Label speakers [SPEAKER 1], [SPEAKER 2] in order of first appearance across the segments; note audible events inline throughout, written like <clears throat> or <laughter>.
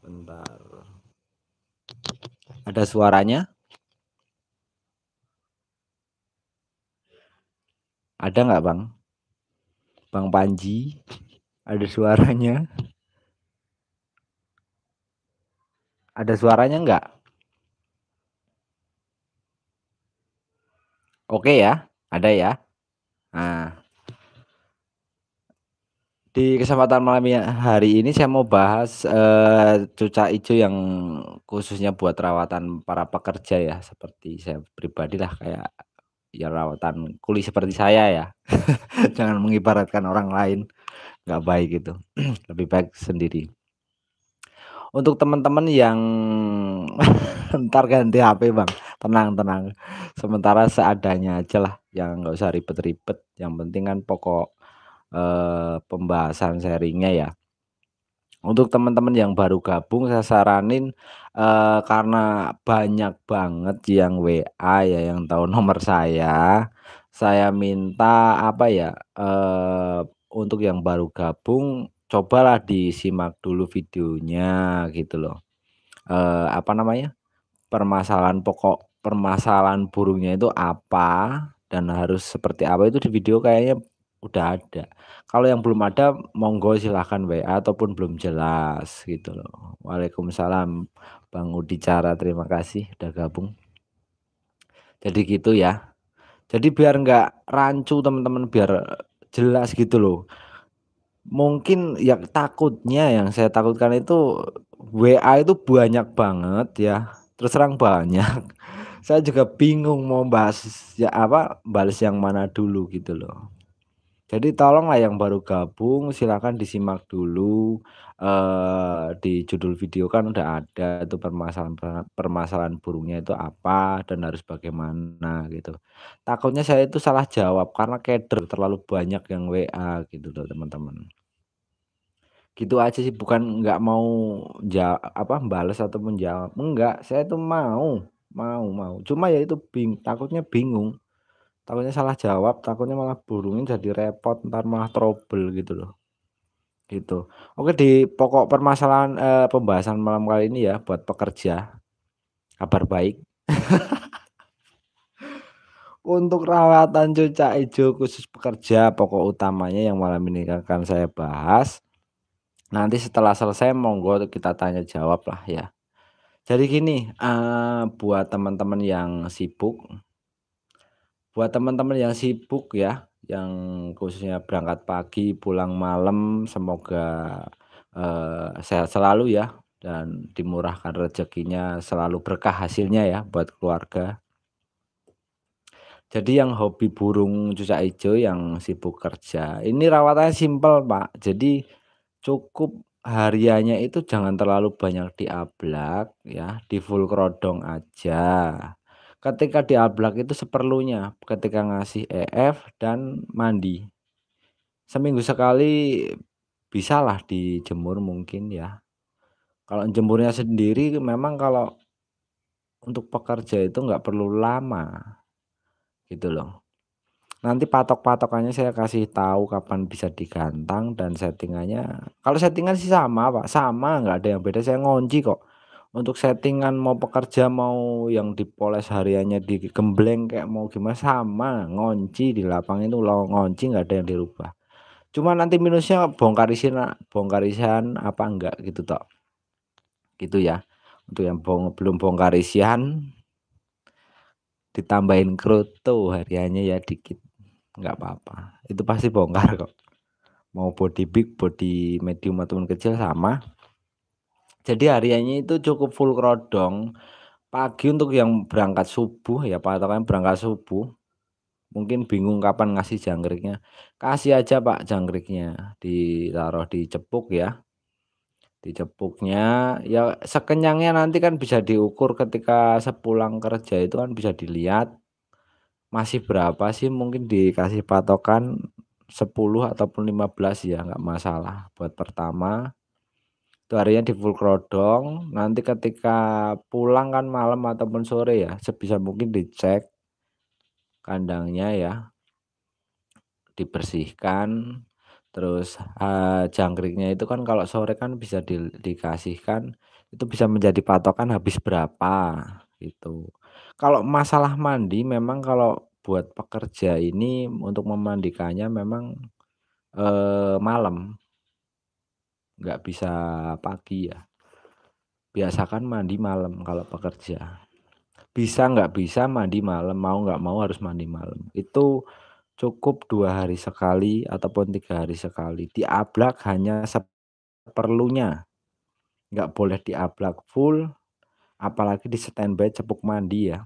[SPEAKER 1] bentar ada suaranya ada nggak bang bang Panji ada suaranya ada suaranya nggak Oke ya, ada ya. Nah, di kesempatan malam ya, hari ini saya mau bahas eh, cuca hijau yang khususnya buat rawatan para pekerja ya, seperti saya pribadi lah kayak ya rawatan kuli seperti saya ya. <laughs> Jangan mengibaratkan orang lain, nggak baik gitu. <clears throat> Lebih baik sendiri. Untuk teman-teman yang <laughs> ntar ganti HP bang tenang tenang sementara seadanya aja lah yang nggak usah ribet-ribet yang penting kan pokok eh, pembahasan sharingnya ya untuk teman-teman yang baru gabung saya saranin eh, karena banyak banget yang WA ya yang tahu nomor saya saya minta apa ya eh, untuk yang baru gabung cobalah disimak dulu videonya gitu loh eh, apa namanya permasalahan pokok permasalahan burungnya itu apa dan harus seperti apa itu di video kayaknya udah ada. Kalau yang belum ada monggo silahkan WA ataupun belum jelas gitu loh. Waalaikumsalam Bang Udi Cara terima kasih udah gabung. Jadi gitu ya. Jadi biar nggak rancu teman-teman biar jelas gitu loh. Mungkin yang takutnya yang saya takutkan itu WA itu banyak banget ya. Terus terang banyak saya juga bingung mau bahas ya apa balas yang mana dulu gitu loh jadi tolonglah yang baru gabung silahkan disimak dulu eh, di judul video kan udah ada itu permasalahan permasalahan burungnya itu apa dan harus bagaimana gitu takutnya saya itu salah jawab karena keder terlalu banyak yang WA gitu loh teman-teman gitu aja sih bukan nggak mau jawab apa balas atau menjawab enggak saya itu mau mau mau cuma ya itu bing takutnya bingung takutnya salah jawab takutnya malah burungnya jadi repot ntar malah trouble gitu loh gitu oke di pokok permasalahan eh, pembahasan malam kali ini ya buat pekerja kabar baik <laughs> untuk rawatan cuaca hijau khusus pekerja pokok utamanya yang malam ini akan saya bahas nanti setelah selesai monggo kita tanya jawab lah ya jadi gini, uh, buat teman-teman yang sibuk buat teman-teman yang sibuk ya, yang khususnya berangkat pagi, pulang malam, semoga, uh, sehat selalu ya dan dimurahkan rezekinya, selalu berkah hasilnya ya buat keluarga. Jadi yang hobi burung cucak hijau yang sibuk kerja, ini rawatannya simple Pak. Jadi cukup Hariannya itu jangan terlalu banyak diablak ya, di full kerodong aja. Ketika diablak itu seperlunya, ketika ngasih EF dan mandi. Seminggu sekali bisalah dijemur mungkin ya. Kalau jemurnya sendiri memang kalau untuk pekerja itu nggak perlu lama gitu loh nanti patok-patokannya saya kasih tahu kapan bisa digantang dan settingannya kalau settingan sih sama pak sama nggak ada yang beda saya ngonci kok untuk settingan mau pekerja mau yang dipoles hariannya digembleng kayak mau gimana sama ngonci di lapang itu lo ngonci nggak ada yang dirubah cuma nanti minusnya bongkar isian apa enggak gitu tok gitu ya untuk yang bong, belum bongkar isian ditambahin kroto hariannya ya dikit nggak apa-apa itu pasti bongkar kok mau body big body medium ataupun kecil sama jadi harianya itu cukup full kerodong pagi untuk yang berangkat subuh ya pak atau kan berangkat subuh mungkin bingung kapan ngasih jangkriknya kasih aja pak jangkriknya ditaruh di cepuk ya di cepuknya ya sekenyangnya nanti kan bisa diukur ketika sepulang kerja itu kan bisa dilihat masih berapa sih mungkin dikasih patokan 10 ataupun 15 ya nggak masalah buat pertama itu harinya di full krodong nanti ketika pulang kan malam ataupun sore ya sebisa mungkin dicek kandangnya ya dibersihkan terus uh, jangkriknya itu kan kalau sore kan bisa di, dikasihkan itu bisa menjadi patokan habis berapa gitu kalau masalah mandi memang kalau buat pekerja ini untuk memandikannya memang, eh, malam. Nggak bisa pagi ya. Biasakan mandi malam kalau pekerja. Bisa nggak bisa mandi malam, mau nggak mau harus mandi malam. Itu cukup dua hari sekali ataupun tiga hari sekali, diablak hanya seperlunya. Nggak boleh diablak full apalagi di standby cepuk mandi ya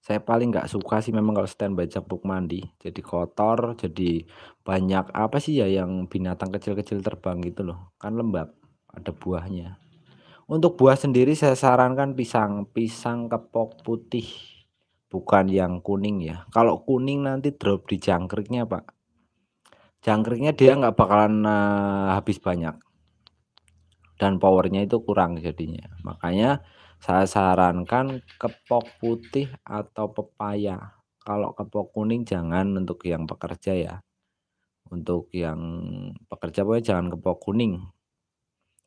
[SPEAKER 1] saya paling nggak suka sih memang kalau standby cepuk mandi jadi kotor jadi banyak apa sih ya yang binatang kecil-kecil terbang gitu loh kan lembab ada buahnya untuk buah sendiri saya sarankan pisang pisang kepok putih bukan yang kuning ya kalau kuning nanti drop di jangkriknya pak jangkriknya dia nggak bakalan uh, habis banyak dan powernya itu kurang jadinya. Makanya saya sarankan kepok putih atau pepaya. Kalau kepok kuning jangan untuk yang pekerja ya. Untuk yang pekerja pokoknya jangan kepok kuning.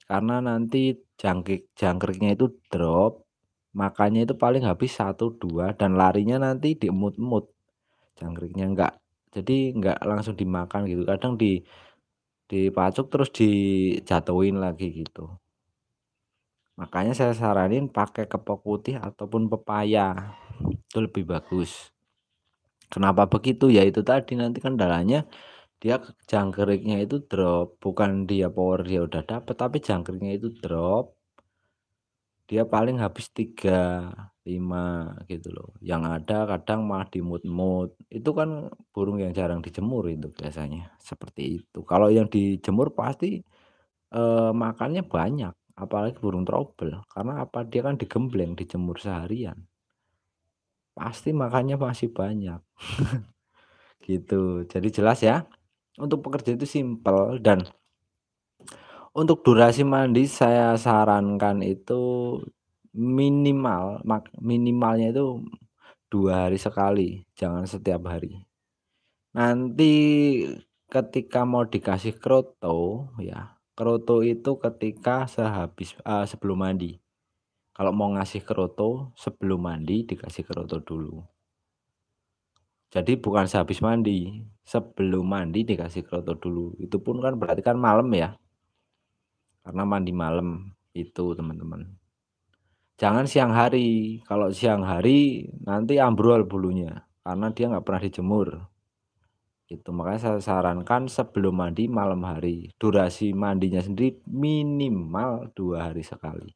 [SPEAKER 1] Karena nanti jangkrik jangkriknya itu drop, makanya itu paling habis satu dua dan larinya nanti di diemut-emut. Jangkriknya enggak jadi enggak langsung dimakan gitu. Kadang di dipacuk terus dijatuhin lagi gitu. Makanya saya saranin pakai kepok putih ataupun pepaya. Itu lebih bagus. Kenapa begitu? Ya itu tadi nanti kendalanya dia jangkriknya itu drop, bukan dia power dia udah dapet, tapi jangkriknya itu drop dia paling habis tiga lima gitu loh. Yang ada kadang malah mood mood Itu kan burung yang jarang dijemur itu biasanya, seperti itu. Kalau yang dijemur pasti eh, makannya banyak, apalagi burung trouble. Karena apa? Dia kan digembleng, dijemur seharian. Pasti makannya masih banyak. <laughs> Gitu, jadi jelas ya? Untuk pekerja itu simpel dan untuk durasi mandi saya sarankan itu minimal mak minimalnya itu dua hari sekali, jangan setiap hari. Nanti ketika mau dikasih kroto ya, kroto itu ketika sehabis uh, sebelum mandi. Kalau mau ngasih kroto sebelum mandi dikasih kroto dulu. Jadi bukan sehabis mandi, sebelum mandi dikasih kroto dulu. Itu pun kan berarti kan malam ya karena mandi malam itu teman-teman. Jangan siang hari. Kalau siang hari nanti ambrol bulunya karena dia nggak pernah dijemur. Itu makanya saya sarankan sebelum mandi malam hari. Durasi mandinya sendiri minimal dua hari sekali.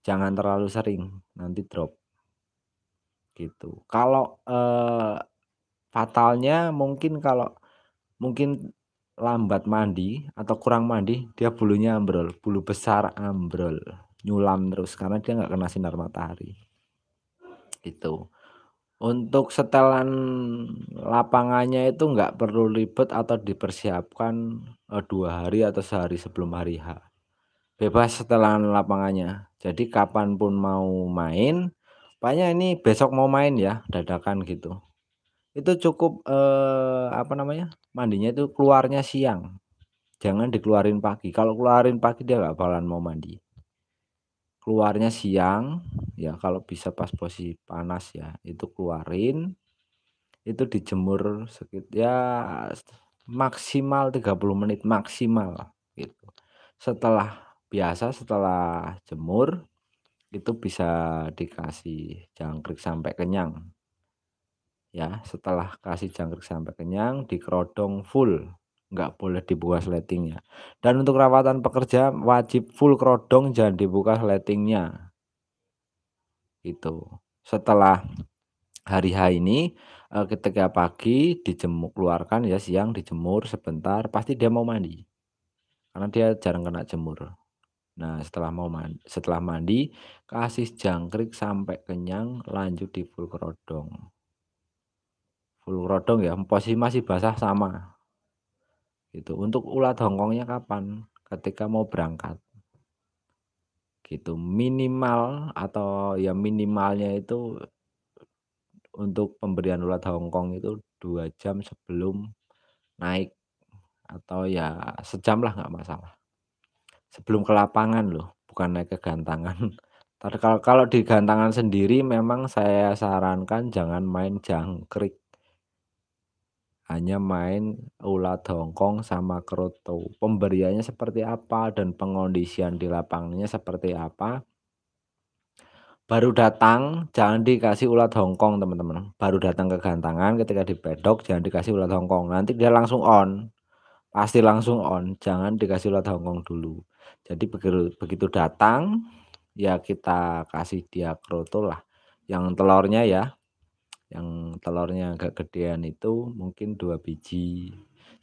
[SPEAKER 1] Jangan terlalu sering, nanti drop. Gitu. Kalau eh, fatalnya mungkin kalau mungkin lambat mandi atau kurang mandi dia bulunya ambrol bulu besar ambrol nyulam terus karena dia nggak kena sinar matahari itu untuk setelan lapangannya itu nggak perlu ribet atau dipersiapkan eh, dua hari atau sehari sebelum hari H bebas setelan lapangannya jadi kapanpun mau main Pokoknya ini besok mau main ya, dadakan gitu. Itu cukup, eh, apa namanya, mandinya itu keluarnya siang. Jangan dikeluarin pagi, kalau keluarin pagi dia nggak bakalan mau mandi. Keluarnya siang, ya kalau bisa pas posisi panas ya, itu keluarin, itu dijemur sekitar ya maksimal 30 menit, maksimal gitu. Setelah biasa setelah jemur, itu bisa dikasih jangkrik sampai kenyang ya setelah kasih jangkrik sampai kenyang dikerodong full nggak boleh dibuka sletingnya dan untuk rawatan pekerja wajib full kerodong jangan dibuka sletingnya itu setelah hari H ini eh, ketika pagi dijemur keluarkan ya siang dijemur sebentar pasti dia mau mandi karena dia jarang kena jemur nah setelah mau mandi, setelah mandi kasih jangkrik sampai kenyang lanjut di full kerodong Ulu Rodong ya posisi masih basah sama gitu untuk ulat Hongkongnya kapan ketika mau berangkat gitu minimal atau ya minimalnya itu untuk pemberian ulat Hongkong itu dua jam sebelum naik atau ya sejam lah nggak masalah sebelum ke lapangan loh bukan naik ke gantangan <laughs> kalau kalau di gantangan sendiri memang saya sarankan jangan main jangkrik hanya main ulat Hongkong sama kroto. Pemberiannya seperti apa dan pengondisian di lapangannya seperti apa? Baru datang jangan dikasih ulat Hongkong teman-teman. Baru datang ke gantangan ketika di pedok jangan dikasih ulat Hongkong. Nanti dia langsung on. Pasti langsung on. Jangan dikasih ulat Hongkong dulu. Jadi begitu, begitu datang ya kita kasih dia kroto lah. Yang telurnya ya yang telurnya agak gedean itu mungkin dua biji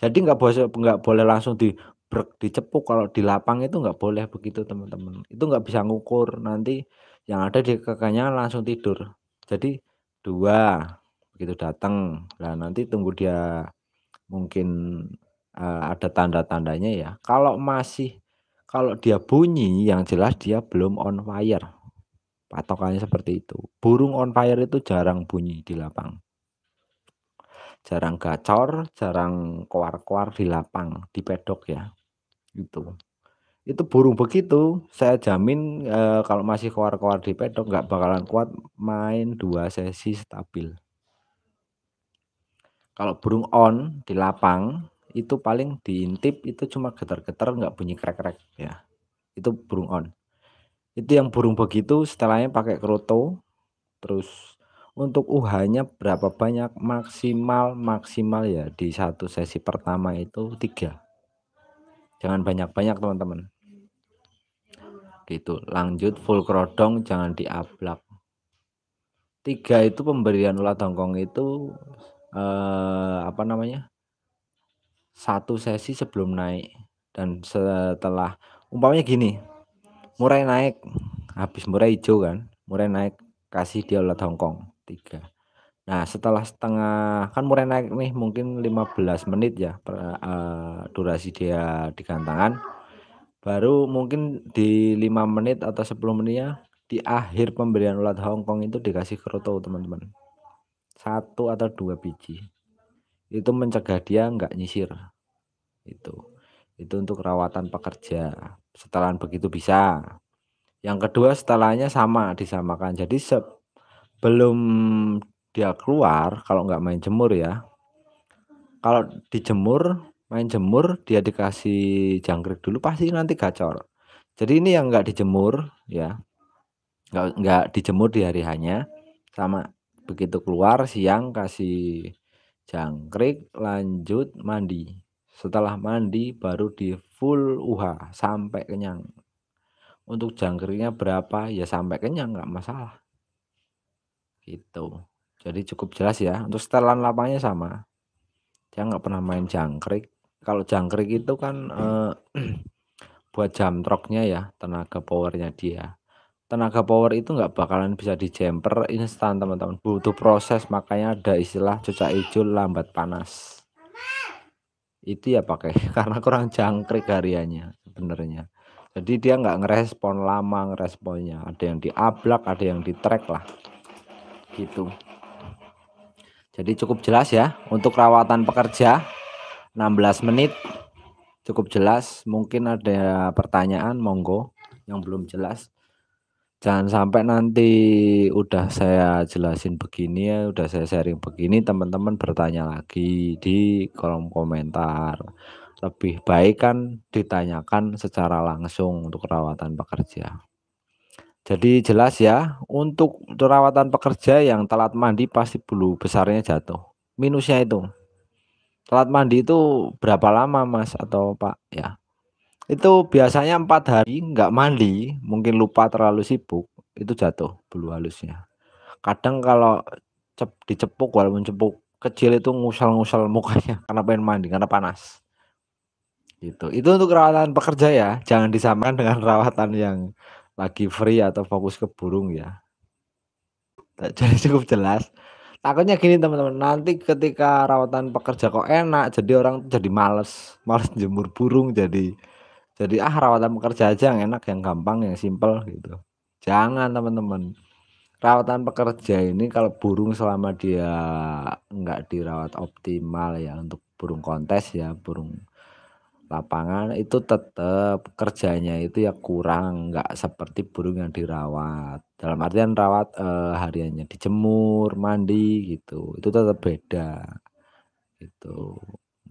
[SPEAKER 1] jadi nggak boleh nggak boleh langsung di brek dicepuk kalau di lapang itu nggak boleh begitu teman-teman itu nggak bisa ngukur nanti yang ada di kakaknya langsung tidur jadi dua begitu datang lah nanti tunggu dia mungkin uh, ada tanda-tandanya ya kalau masih kalau dia bunyi yang jelas dia belum on fire Patokannya seperti itu. Burung on fire itu jarang bunyi di lapang. Jarang gacor, jarang keluar-keluar di lapang, di pedok ya. Itu. Itu burung begitu, saya jamin e, kalau masih keluar-keluar di pedok nggak bakalan kuat main dua sesi stabil. Kalau burung on di lapang itu paling diintip itu cuma getar-getar nggak bunyi krek-krek ya. Itu burung on itu yang burung begitu setelahnya pakai kroto terus untuk uh berapa banyak maksimal maksimal ya di satu sesi pertama itu tiga jangan banyak-banyak teman-teman gitu lanjut full kerodong jangan diablak tiga itu pemberian ulat tongkong itu eh, apa namanya satu sesi sebelum naik dan setelah umpamanya gini Murai naik, habis Murai hijau kan, Murai naik kasih dia ulat Hongkong tiga. Nah setelah setengah kan Murai naik nih mungkin 15 menit ya per, uh, durasi dia di gantangan. Baru mungkin di lima menit atau 10 menitnya di akhir pemberian ulat Hongkong itu dikasih keroto teman-teman. Satu atau dua biji. Itu mencegah dia nggak nyisir. Itu itu untuk rawatan pekerja setelan begitu bisa yang kedua setelahnya sama disamakan jadi sebelum dia keluar kalau nggak main jemur ya kalau dijemur main jemur dia dikasih jangkrik dulu pasti nanti gacor jadi ini yang nggak dijemur ya nggak nggak dijemur di hari hanya sama begitu keluar siang kasih jangkrik lanjut mandi setelah mandi baru di full UH sampai kenyang. Untuk jangkriknya berapa? Ya sampai kenyang nggak masalah. Gitu. Jadi cukup jelas ya. Untuk setelan lapangnya sama. Dia nggak pernah main jangkrik. Kalau jangkrik itu kan eh, <clears throat> buat troknya ya, tenaga powernya dia. Tenaga power itu nggak bakalan bisa di dijemper instan teman-teman. Butuh proses makanya ada istilah cuaca hijau lambat panas itu ya pakai <laughs> karena kurang jangkrik karyanya sebenarnya jadi dia nggak ngerespon lama ngeresponnya ada yang diablak ada yang di track lah gitu jadi cukup jelas ya untuk rawatan pekerja 16 menit cukup jelas mungkin ada pertanyaan monggo yang belum jelas Jangan sampai nanti udah saya jelasin begini ya, udah saya sharing begini, teman-teman bertanya lagi di kolom komentar. Lebih baik kan ditanyakan secara langsung untuk perawatan pekerja. Jadi jelas ya, untuk perawatan pekerja yang telat mandi pasti bulu besarnya jatuh. Minusnya itu. Telat mandi itu berapa lama Mas atau Pak ya? Itu biasanya empat hari nggak mandi, mungkin lupa terlalu sibuk, itu jatuh bulu halusnya. Kadang kalau cep, dicepuk walaupun cepuk kecil itu ngusel-ngusel mukanya <laughs> karena pengen mandi karena panas. itu Itu untuk rawatan pekerja ya, jangan disamakan dengan rawatan yang lagi free atau fokus ke burung ya. Jadi <laughs> cukup jelas takutnya gini teman-teman nanti ketika rawatan pekerja kok enak jadi orang jadi males males jemur burung jadi jadi ah rawatan pekerja aja yang enak yang gampang yang simpel gitu jangan teman-teman rawatan pekerja ini kalau burung selama dia nggak dirawat optimal ya untuk burung kontes ya burung lapangan itu tetap kerjanya itu ya kurang nggak seperti burung yang dirawat dalam artian rawat eh, hariannya dijemur mandi gitu itu tetap beda itu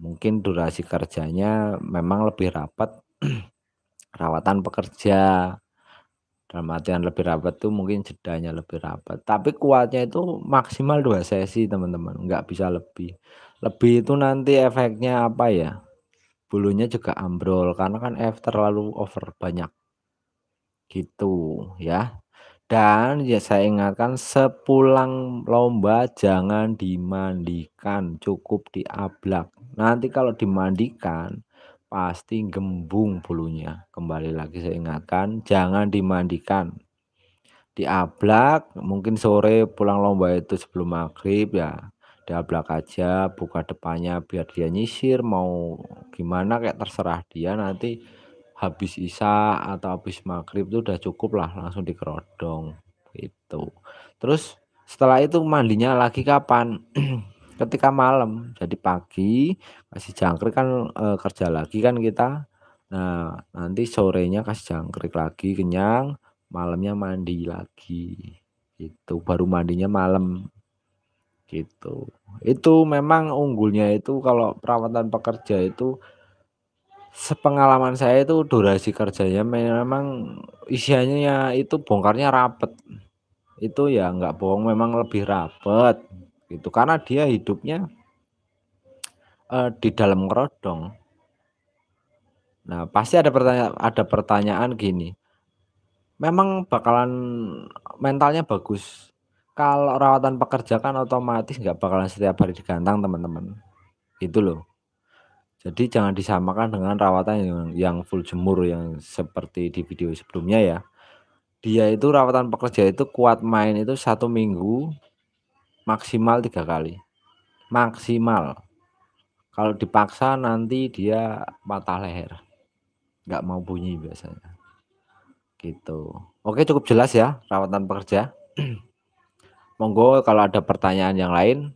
[SPEAKER 1] mungkin durasi kerjanya memang lebih rapat <clears throat> rawatan pekerja, dalam artian lebih rapat tuh mungkin jedanya lebih rapat. Tapi kuatnya itu maksimal dua sesi teman-teman, nggak bisa lebih. Lebih itu nanti efeknya apa ya? Bulunya juga ambrol karena kan F terlalu over banyak. Gitu ya. Dan ya saya ingatkan sepulang lomba jangan dimandikan, cukup diablak. Nanti kalau dimandikan pasti gembung bulunya. Kembali lagi saya ingatkan, jangan dimandikan. Diablak, mungkin sore pulang lomba itu sebelum maghrib ya. Diablak aja, buka depannya biar dia nyisir, mau gimana kayak terserah dia nanti habis isa atau habis maghrib itu udah cukup lah langsung dikerodong gitu. Terus setelah itu mandinya lagi kapan? <clears throat> ketika malam jadi pagi kasih jangkrik kan e, kerja lagi kan kita nah nanti sorenya kasih jangkrik lagi kenyang malamnya mandi lagi Itu baru mandinya malam gitu itu memang unggulnya itu kalau perawatan pekerja itu sepengalaman saya itu durasi kerjanya memang isiannya itu bongkarnya rapet itu ya nggak bohong memang lebih rapet itu karena dia hidupnya uh, di dalam kerodong. Nah, pasti ada pertanyaan ada pertanyaan gini. Memang bakalan mentalnya bagus. Kalau rawatan pekerja kan otomatis nggak bakalan setiap hari digantang, teman-teman. Itu loh. Jadi jangan disamakan dengan rawatan yang, yang full jemur yang seperti di video sebelumnya ya. Dia itu rawatan pekerja itu kuat main itu satu minggu maksimal tiga kali maksimal kalau dipaksa nanti dia patah leher nggak mau bunyi biasanya gitu oke cukup jelas ya rawatan pekerja <clears throat> monggo kalau ada pertanyaan yang lain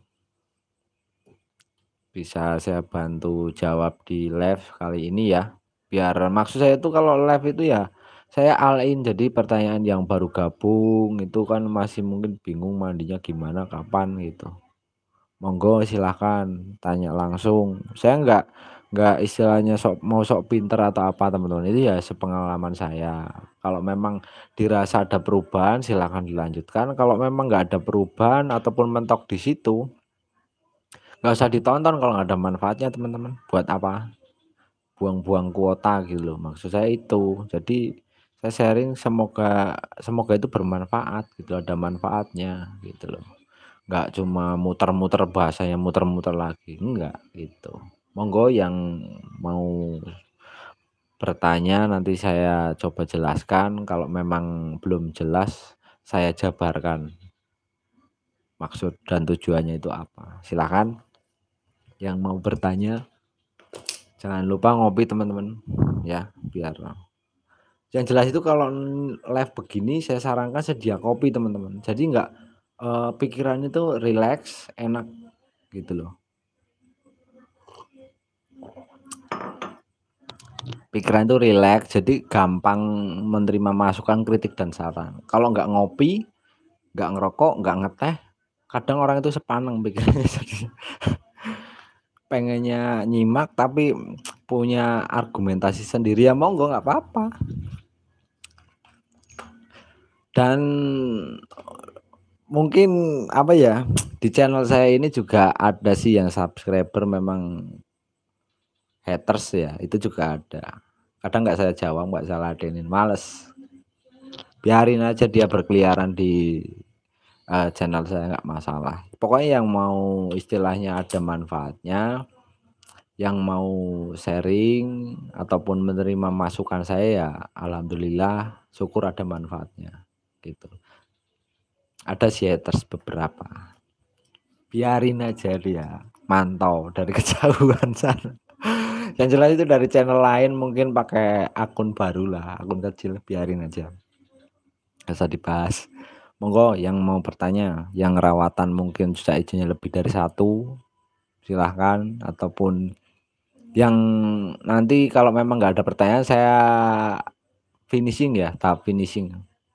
[SPEAKER 1] bisa saya bantu jawab di live kali ini ya biar maksud saya itu kalau live itu ya saya alain jadi pertanyaan yang baru gabung itu kan masih mungkin bingung mandinya gimana kapan gitu monggo silahkan tanya langsung saya enggak enggak istilahnya sok mau sok pinter atau apa teman-teman itu ya sepengalaman saya kalau memang dirasa ada perubahan silahkan dilanjutkan kalau memang enggak ada perubahan ataupun mentok di situ enggak usah ditonton kalau enggak ada manfaatnya teman-teman buat apa buang-buang kuota gitu loh maksud saya itu jadi saya sharing semoga semoga itu bermanfaat gitu ada manfaatnya gitu loh nggak cuma muter-muter bahasanya muter-muter lagi enggak gitu monggo yang mau bertanya nanti saya coba jelaskan kalau memang belum jelas saya jabarkan maksud dan tujuannya itu apa silahkan yang mau bertanya jangan lupa ngopi teman-teman ya biar yang jelas itu kalau live begini saya sarankan sedia kopi teman-teman jadi enggak uh, eh, pikirannya tuh relax enak gitu loh pikiran itu relax jadi gampang menerima masukan kritik dan saran kalau enggak ngopi enggak ngerokok enggak ngeteh kadang orang itu sepaneng pikirannya <laughs> pengennya nyimak tapi punya argumentasi sendiri ya monggo nggak apa-apa dan mungkin apa ya di channel saya ini juga ada sih yang subscriber memang haters ya itu juga ada kadang nggak saya jawab nggak salah ladenin males biarin aja dia berkeliaran di uh, channel saya nggak masalah pokoknya yang mau istilahnya ada manfaatnya yang mau sharing ataupun menerima masukan saya ya alhamdulillah syukur ada manfaatnya gitu ada sih haters beberapa biarin aja dia mantau dari <laughs> kejauhan sana yang jelas itu dari channel lain mungkin pakai akun baru lah akun kecil biarin aja gak usah dibahas monggo yang mau bertanya yang rawatan mungkin sudah izinnya lebih dari satu silahkan ataupun yang nanti kalau memang nggak ada pertanyaan saya finishing ya tahap finishing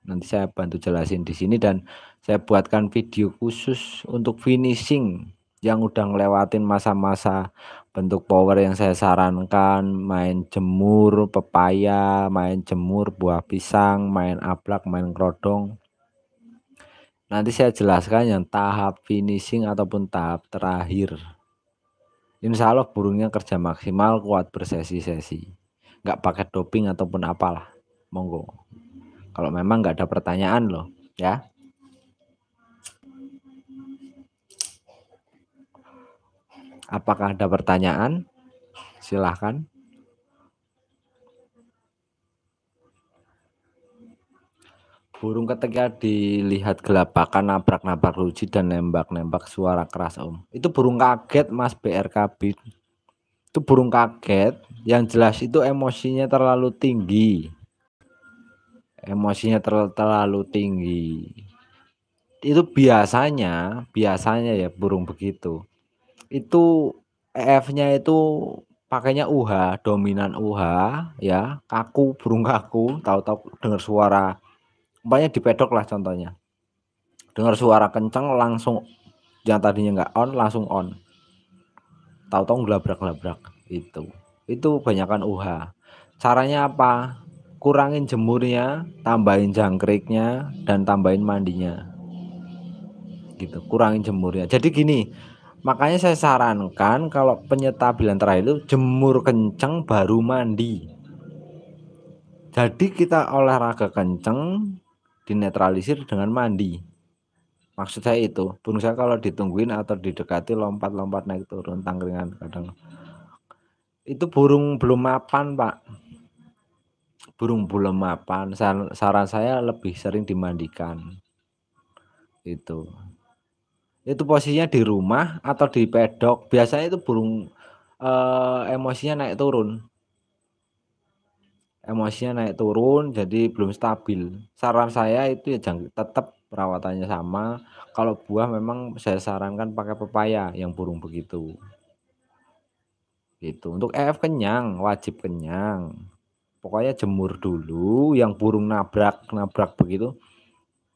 [SPEAKER 1] Nanti saya bantu jelasin di sini dan saya buatkan video khusus untuk finishing yang udah ngelewatin masa-masa bentuk power yang saya sarankan main jemur pepaya main jemur buah pisang main aplak main kerodong nanti saya jelaskan yang tahap finishing ataupun tahap terakhir Insya Allah burungnya kerja maksimal kuat bersesi-sesi nggak pakai doping ataupun apalah monggo kalau memang nggak ada pertanyaan loh, ya. Apakah ada pertanyaan? Silahkan. Burung ketika dilihat gelapakan nabrak-nabrak ruji dan nembak-nembak suara keras om. Itu burung kaget mas BRKB. Itu burung kaget. Yang jelas itu emosinya terlalu tinggi. Emosinya ter terlalu tinggi. Itu biasanya, biasanya ya burung begitu. Itu EF-nya itu pakainya UH, dominan UH ya, kaku, burung kaku, tahu-tahu dengar suara banyak di pedok lah contohnya. Dengar suara kenceng langsung yang tadinya nggak on langsung on. Tahu-tahu ngelabrak labrak itu. Itu kebanyakan UH. Caranya apa? kurangin jemurnya, tambahin jangkriknya dan tambahin mandinya. Gitu, kurangin jemurnya. Jadi gini, makanya saya sarankan kalau penyetabilan terakhir itu jemur kenceng baru mandi. Jadi kita olahraga kenceng dinetralisir dengan mandi. Maksud saya itu, burung saya kalau ditungguin atau didekati lompat-lompat naik turun tangkringan kadang. Itu burung belum mapan, Pak burung belum mapan saran saya lebih sering dimandikan itu itu posisinya di rumah atau di pedok biasanya itu burung eh, emosinya naik turun emosinya naik turun jadi belum stabil saran saya itu ya jangan tetap perawatannya sama kalau buah memang saya sarankan pakai pepaya yang burung begitu Itu untuk EF kenyang wajib kenyang pokoknya jemur dulu yang burung nabrak nabrak begitu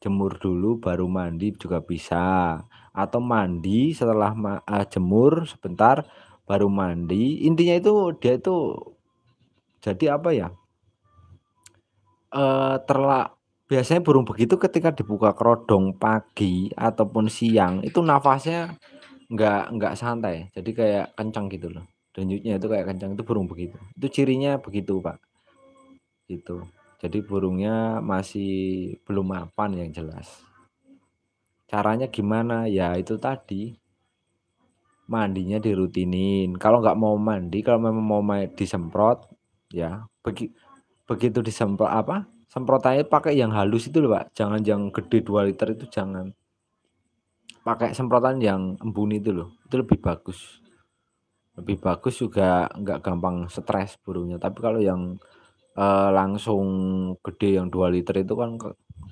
[SPEAKER 1] jemur dulu baru mandi juga bisa atau mandi setelah ma uh, jemur sebentar baru mandi intinya itu dia itu jadi apa ya uh, eh, terlak biasanya burung begitu ketika dibuka kerodong pagi ataupun siang itu nafasnya nggak nggak santai jadi kayak kencang gitu loh denyutnya itu kayak kencang itu burung begitu itu cirinya begitu pak itu Jadi burungnya masih belum mapan yang jelas. Caranya gimana? Ya itu tadi mandinya dirutinin. Kalau nggak mau mandi, kalau memang mau disemprot, ya begi, begitu disemprot apa? semprot air pakai yang halus itu loh pak. Jangan yang gede 2 liter itu jangan. Pakai semprotan yang embun itu loh. Itu lebih bagus. Lebih bagus juga nggak gampang stres burungnya. Tapi kalau yang uh, langsung gede yang dua liter itu kan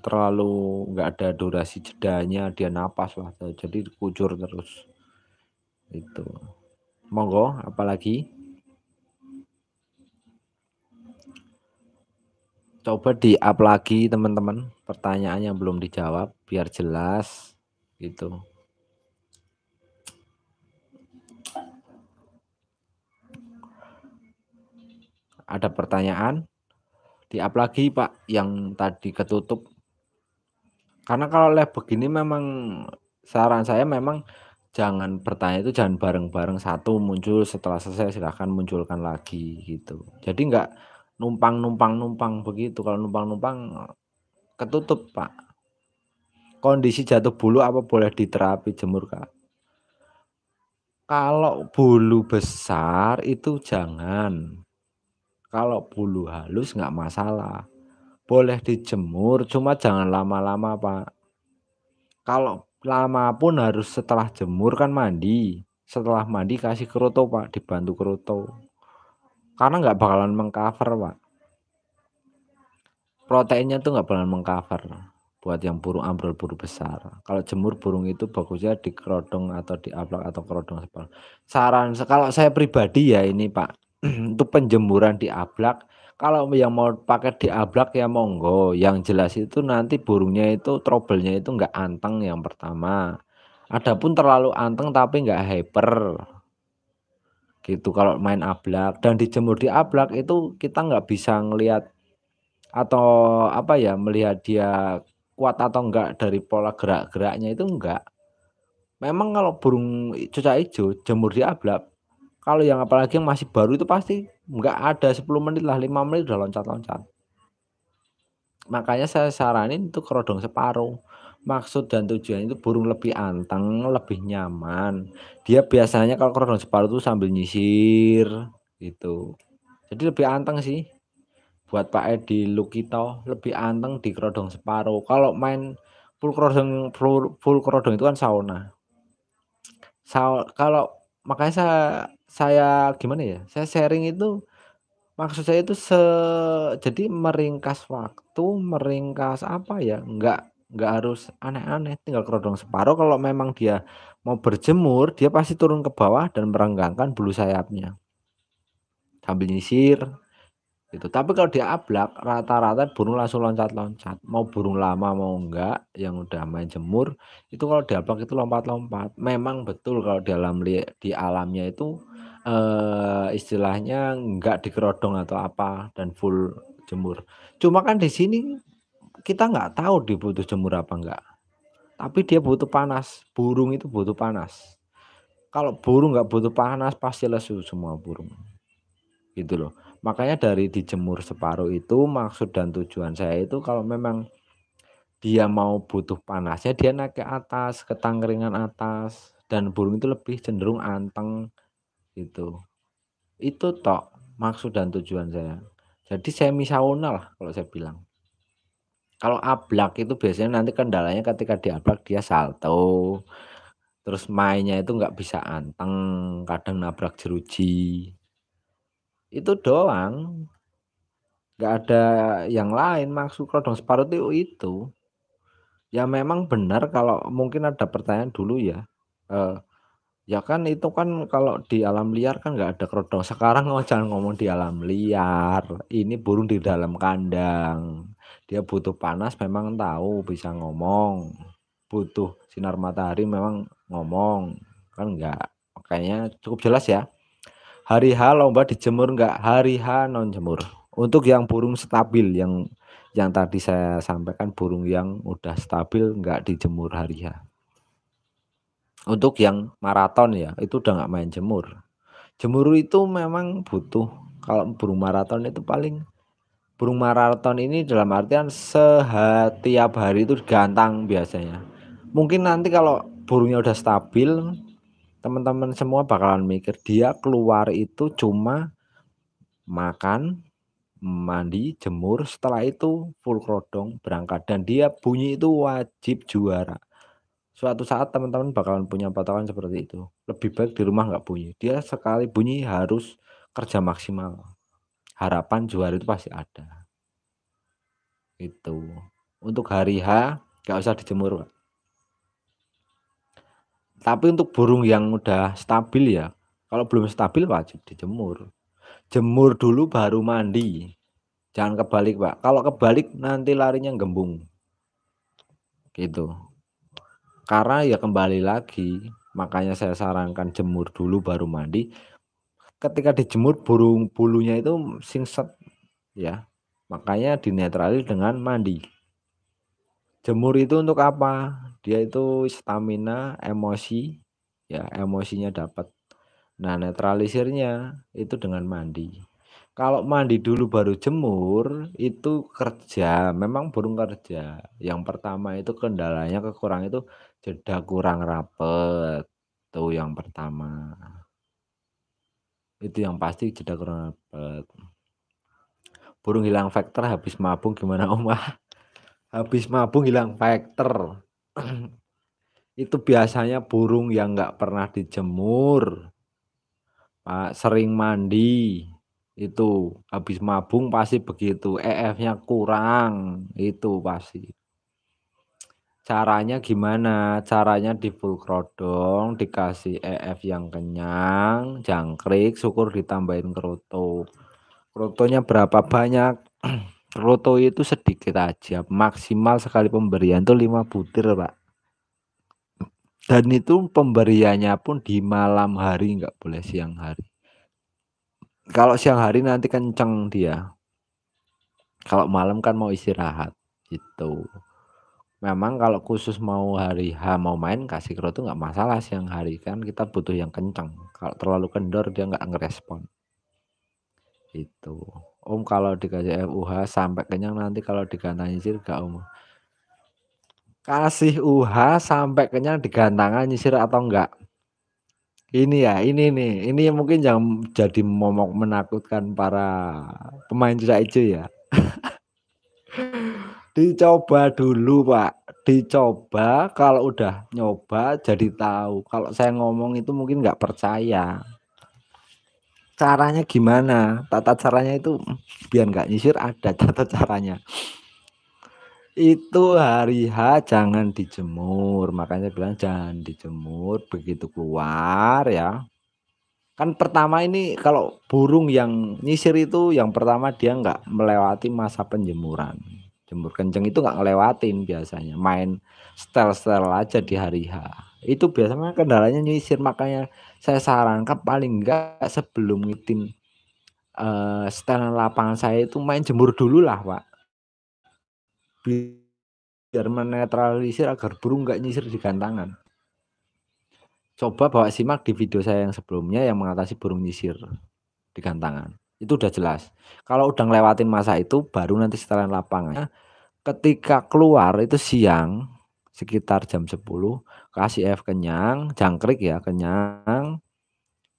[SPEAKER 1] terlalu nggak ada durasi jedanya dia napas lah eh, jadi kucur terus itu monggo apalagi coba di up lagi teman-teman pertanyaan yang belum dijawab biar jelas gitu ada pertanyaan di up lagi Pak yang tadi ketutup karena kalau live begini memang saran saya memang jangan bertanya itu jangan bareng-bareng satu muncul setelah selesai silahkan munculkan lagi gitu jadi enggak numpang numpang numpang begitu kalau numpang numpang ketutup pak kondisi jatuh bulu apa boleh diterapi jemur kak kalau bulu besar itu jangan kalau bulu halus nggak masalah. Boleh dijemur, cuma jangan lama-lama, Pak. Kalau lama pun harus setelah jemur kan mandi. Setelah mandi kasih keruto, Pak, dibantu keruto. Karena nggak bakalan mengcover, Pak. Proteinnya tuh nggak bakalan mengcover buat yang burung ambrol burung besar. Kalau jemur burung itu bagusnya di kerodong atau di aplak atau kerodong sepal. Saran kalau saya pribadi ya ini Pak, itu <clears throat> penjemuran di ablak kalau yang mau pakai di ablak ya monggo yang jelas itu nanti burungnya itu troublenya itu nggak anteng yang pertama adapun terlalu anteng tapi nggak hyper gitu kalau main ablak dan dijemur di ablak itu kita nggak bisa ngelihat atau apa ya melihat dia kuat atau enggak dari pola gerak-geraknya itu enggak memang kalau burung cuca hijau jemur di ablak kalau yang apalagi yang masih baru itu pasti nggak ada 10 menit lah, 5 menit udah loncat-loncat. Makanya saya saranin itu kerodong separuh. Maksud dan tujuan itu burung lebih anteng, lebih nyaman. Dia biasanya kalau kerodong separuh itu sambil nyisir gitu. Jadi lebih anteng sih. Buat Pak Edi Lukito lebih anteng di kerodong separuh. Kalau main full kerodong full, full kerodong itu kan sauna. Sa kalau makanya saya saya gimana ya saya sharing itu maksud saya itu se jadi meringkas waktu meringkas apa ya nggak nggak harus aneh-aneh tinggal kerodong separuh kalau memang dia mau berjemur dia pasti turun ke bawah dan merenggangkan bulu sayapnya sambil nyisir itu tapi kalau dia ablak rata-rata burung langsung loncat-loncat mau burung lama mau enggak yang udah main jemur itu kalau ablak itu lompat-lompat memang betul kalau di alam di alamnya itu uh, istilahnya nggak dikerodong atau apa dan full jemur. Cuma kan di sini kita nggak tahu dibutuh jemur apa enggak. Tapi dia butuh panas. Burung itu butuh panas. Kalau burung nggak butuh panas pasti lesu semua burung. Gitu loh. Makanya dari dijemur separuh itu maksud dan tujuan saya itu kalau memang dia mau butuh panasnya dia naik ke atas, ke tangkringan atas dan burung itu lebih cenderung anteng itu itu tok maksud dan tujuan saya jadi semi sauna lah kalau saya bilang kalau ablak itu biasanya nanti kendalanya ketika diablak dia salto terus mainnya itu nggak bisa anteng kadang nabrak jeruji itu doang nggak ada yang lain maksud dong separuh itu itu ya memang benar kalau mungkin ada pertanyaan dulu ya eh, Ya kan itu kan kalau di alam liar kan nggak ada kerodong. Sekarang nggak jangan ngomong di alam liar. Ini burung di dalam kandang. Dia butuh panas memang tahu bisa ngomong. Butuh sinar matahari memang ngomong. Kan nggak, Makanya cukup jelas ya. Hari H lomba dijemur nggak? Hari H non jemur. Untuk yang burung stabil yang yang tadi saya sampaikan burung yang udah stabil nggak dijemur hari ya untuk yang maraton ya itu udah nggak main jemur jemur itu memang butuh kalau burung maraton itu paling burung maraton ini dalam artian setiap hari itu gantang biasanya mungkin nanti kalau burungnya udah stabil teman-teman semua bakalan mikir dia keluar itu cuma makan mandi jemur setelah itu full krodong berangkat dan dia bunyi itu wajib juara suatu saat teman-teman bakalan punya patokan seperti itu lebih baik di rumah nggak bunyi dia sekali bunyi harus kerja maksimal harapan juara itu pasti ada itu untuk hari H nggak usah dijemur Pak. tapi untuk burung yang udah stabil ya kalau belum stabil wajib dijemur jemur dulu baru mandi jangan kebalik Pak kalau kebalik nanti larinya gembung gitu karena ya kembali lagi, makanya saya sarankan jemur dulu baru mandi. Ketika dijemur burung bulunya itu singset ya. Makanya dinetrali dengan mandi. Jemur itu untuk apa? Dia itu stamina, emosi, ya emosinya dapat. Nah, netralisirnya itu dengan mandi. Kalau mandi dulu baru jemur itu kerja, memang burung kerja. Yang pertama itu kendalanya kekurang itu jeda kurang rapet, itu yang pertama. Itu yang pasti jeda kurang rapet. Burung hilang faktor habis mabung gimana omah habis mabung hilang faktor. <clears throat> itu biasanya burung yang nggak pernah dijemur, Pak, sering mandi, itu habis mabung pasti begitu EF-nya kurang itu pasti caranya gimana caranya di full kerodong dikasih EF yang kenyang jangkrik syukur ditambahin keroto kerotonya berapa banyak <clears throat> keroto itu sedikit aja maksimal sekali pemberian tuh 5 butir pak dan itu pemberiannya pun di malam hari nggak boleh siang hari kalau siang hari nanti kenceng dia kalau malam kan mau istirahat Itu, memang kalau khusus mau hari H mau main kasih kro itu nggak masalah siang hari kan kita butuh yang kenceng kalau terlalu kendor dia nggak ngerespon itu om kalau dikasih FUH sampai kenyang nanti kalau digantang nyisir gak om kasih UH sampai kenyang digantangan nyisir atau enggak ini ya ini nih ini mungkin yang jadi momok menakutkan para pemain cedak hijau ya <laughs> dicoba dulu pak dicoba kalau udah nyoba jadi tahu kalau saya ngomong itu mungkin nggak percaya caranya gimana tata caranya itu biar nggak nyisir ada tata caranya itu hari H jangan dijemur makanya bilang jangan dijemur begitu keluar ya kan pertama ini kalau burung yang nyisir itu yang pertama dia nggak melewati masa penjemuran jemur kenceng itu nggak ngelewatin biasanya main setel-setel aja di hari H itu biasanya kendalanya nyisir makanya saya sarankan paling enggak sebelum ngitin uh, eh, setelan lapangan saya itu main jemur dulu lah pak biar menetralisir agar burung nggak nyisir di gantangan. Coba bawa simak di video saya yang sebelumnya yang mengatasi burung nyisir di gantangan. Itu udah jelas. Kalau udah ngelewatin masa itu baru nanti setelan lapangan. Ketika keluar itu siang sekitar jam 10 kasih F kenyang, jangkrik ya kenyang,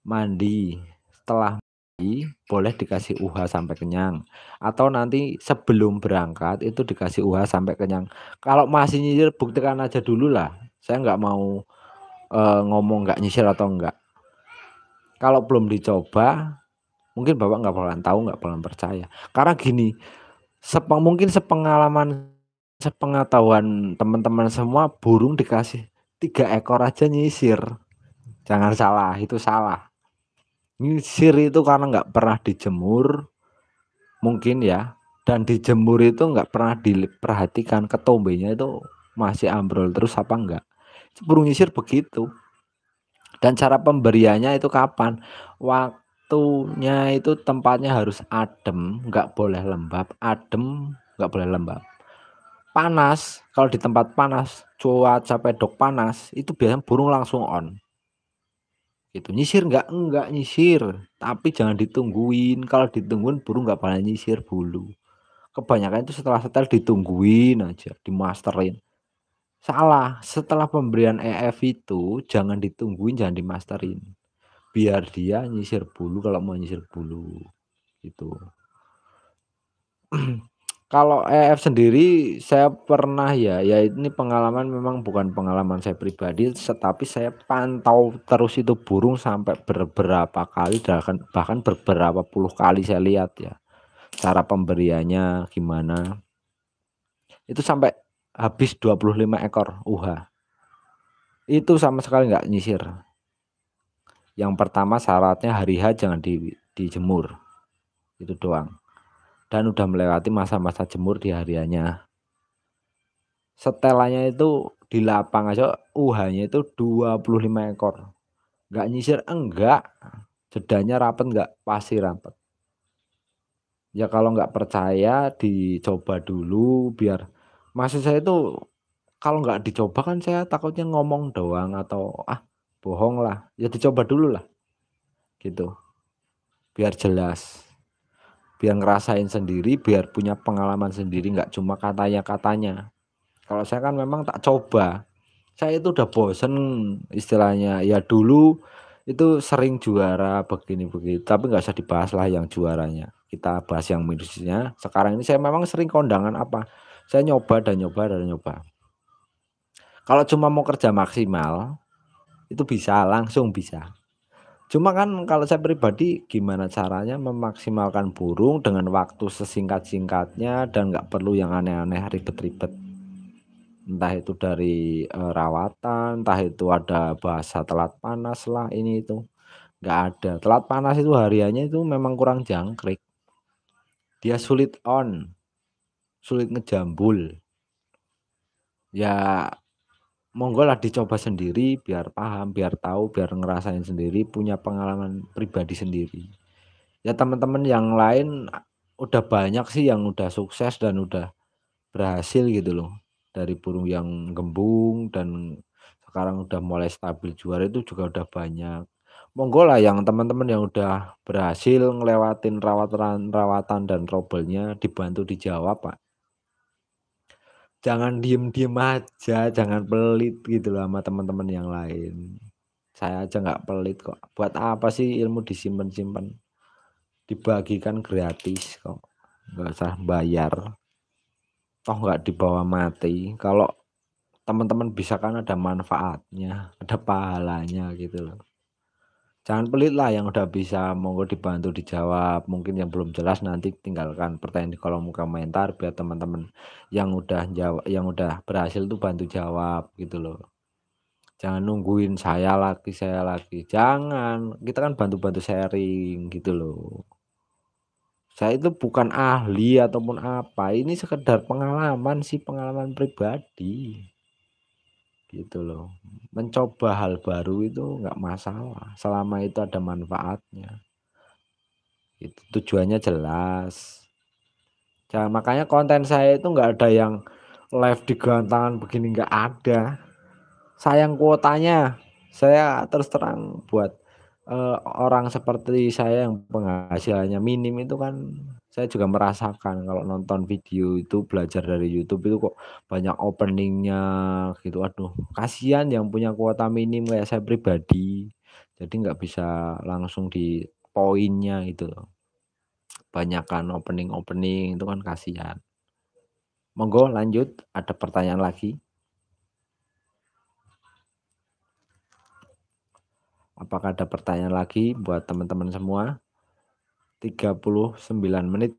[SPEAKER 1] mandi. Setelah pagi boleh dikasih uha sampai kenyang atau nanti sebelum berangkat itu dikasih uha sampai kenyang kalau masih nyisir buktikan aja dulu lah saya nggak mau uh, ngomong nggak nyisir atau enggak kalau belum dicoba mungkin bapak nggak pernah tahu nggak pernah percaya karena gini sepeng mungkin sepengalaman sepengetahuan teman-teman semua burung dikasih tiga ekor aja nyisir jangan salah itu salah nyisir itu karena nggak pernah dijemur mungkin ya dan dijemur itu nggak pernah diperhatikan ketombenya itu masih ambrol terus apa enggak burung nyisir begitu dan cara pemberiannya itu kapan waktunya itu tempatnya harus adem nggak boleh lembab adem nggak boleh lembab panas kalau di tempat panas cuaca pedok panas itu biasanya burung langsung on gitu nyisir nggak enggak nyisir tapi jangan ditungguin kalau ditungguin burung nggak pernah nyisir bulu kebanyakan itu setelah setel ditungguin aja dimasterin salah setelah pemberian EF itu jangan ditungguin jangan dimasterin biar dia nyisir bulu kalau mau nyisir bulu gitu <clears throat> Kalau EF sendiri saya pernah ya, ya ini pengalaman memang bukan pengalaman saya pribadi, tetapi saya pantau terus itu burung sampai beberapa kali bahkan bahkan beberapa puluh kali saya lihat ya. Cara pemberiannya gimana. Itu sampai habis 25 ekor UH. Itu sama sekali nggak nyisir. Yang pertama syaratnya hari H jangan di, dijemur. Itu doang dan udah melewati masa-masa jemur di hariannya. Setelannya itu di lapang aja uh itu 25 ekor. Gak nyisir enggak. Jedanya rapet enggak, pasti rapet. Ya kalau enggak percaya dicoba dulu biar maksud saya itu kalau enggak dicoba kan saya takutnya ngomong doang atau ah bohong lah. Ya dicoba dulu lah. Gitu. Biar jelas biar ngerasain sendiri biar punya pengalaman sendiri nggak cuma katanya katanya kalau saya kan memang tak coba saya itu udah bosen istilahnya ya dulu itu sering juara begini begitu tapi nggak usah dibahas lah yang juaranya kita bahas yang minusnya sekarang ini saya memang sering kondangan apa saya nyoba dan nyoba dan nyoba kalau cuma mau kerja maksimal itu bisa langsung bisa Cuma kan kalau saya pribadi gimana caranya memaksimalkan burung dengan waktu sesingkat-singkatnya dan nggak perlu yang aneh-aneh ribet-ribet. Entah itu dari e, rawatan, entah itu ada bahasa telat panas lah ini itu. Nggak ada. Telat panas itu hariannya itu memang kurang jangkrik. Dia sulit on, sulit ngejambul. Ya monggo lah dicoba sendiri biar paham biar tahu biar ngerasain sendiri punya pengalaman pribadi sendiri ya teman-teman yang lain udah banyak sih yang udah sukses dan udah berhasil gitu loh dari burung yang gembung dan sekarang udah mulai stabil juara itu juga udah banyak monggo lah yang teman-teman yang udah berhasil ngelewatin rawatan rawatan dan trouble-nya dibantu dijawab pak jangan diem-diem aja, jangan pelit gitu loh sama teman-teman yang lain. Saya aja nggak pelit kok. Buat apa sih ilmu disimpan-simpan? Dibagikan gratis kok, nggak usah bayar. Toh nggak dibawa mati. Kalau teman-teman bisa kan ada manfaatnya, ada pahalanya gitu loh jangan pelit lah yang udah bisa monggo dibantu dijawab mungkin yang belum jelas nanti tinggalkan pertanyaan di kolom komentar biar teman-teman yang udah jawab yang udah berhasil tuh bantu jawab gitu loh jangan nungguin saya lagi saya lagi jangan kita kan bantu-bantu sharing gitu loh saya itu bukan ahli ataupun apa ini sekedar pengalaman sih pengalaman pribadi gitu loh mencoba hal baru itu nggak masalah selama itu ada manfaatnya itu tujuannya jelas jangan makanya konten saya itu nggak ada yang live di gantangan begini nggak ada sayang kuotanya saya terus terang buat uh, orang seperti saya yang penghasilannya minim itu kan saya juga merasakan kalau nonton video itu belajar dari YouTube itu kok banyak openingnya gitu aduh kasihan yang punya kuota minim kayak saya pribadi jadi nggak bisa langsung di poinnya itu. loh banyakkan opening opening itu kan kasihan monggo lanjut ada pertanyaan lagi apakah ada pertanyaan lagi buat teman-teman semua 39 menit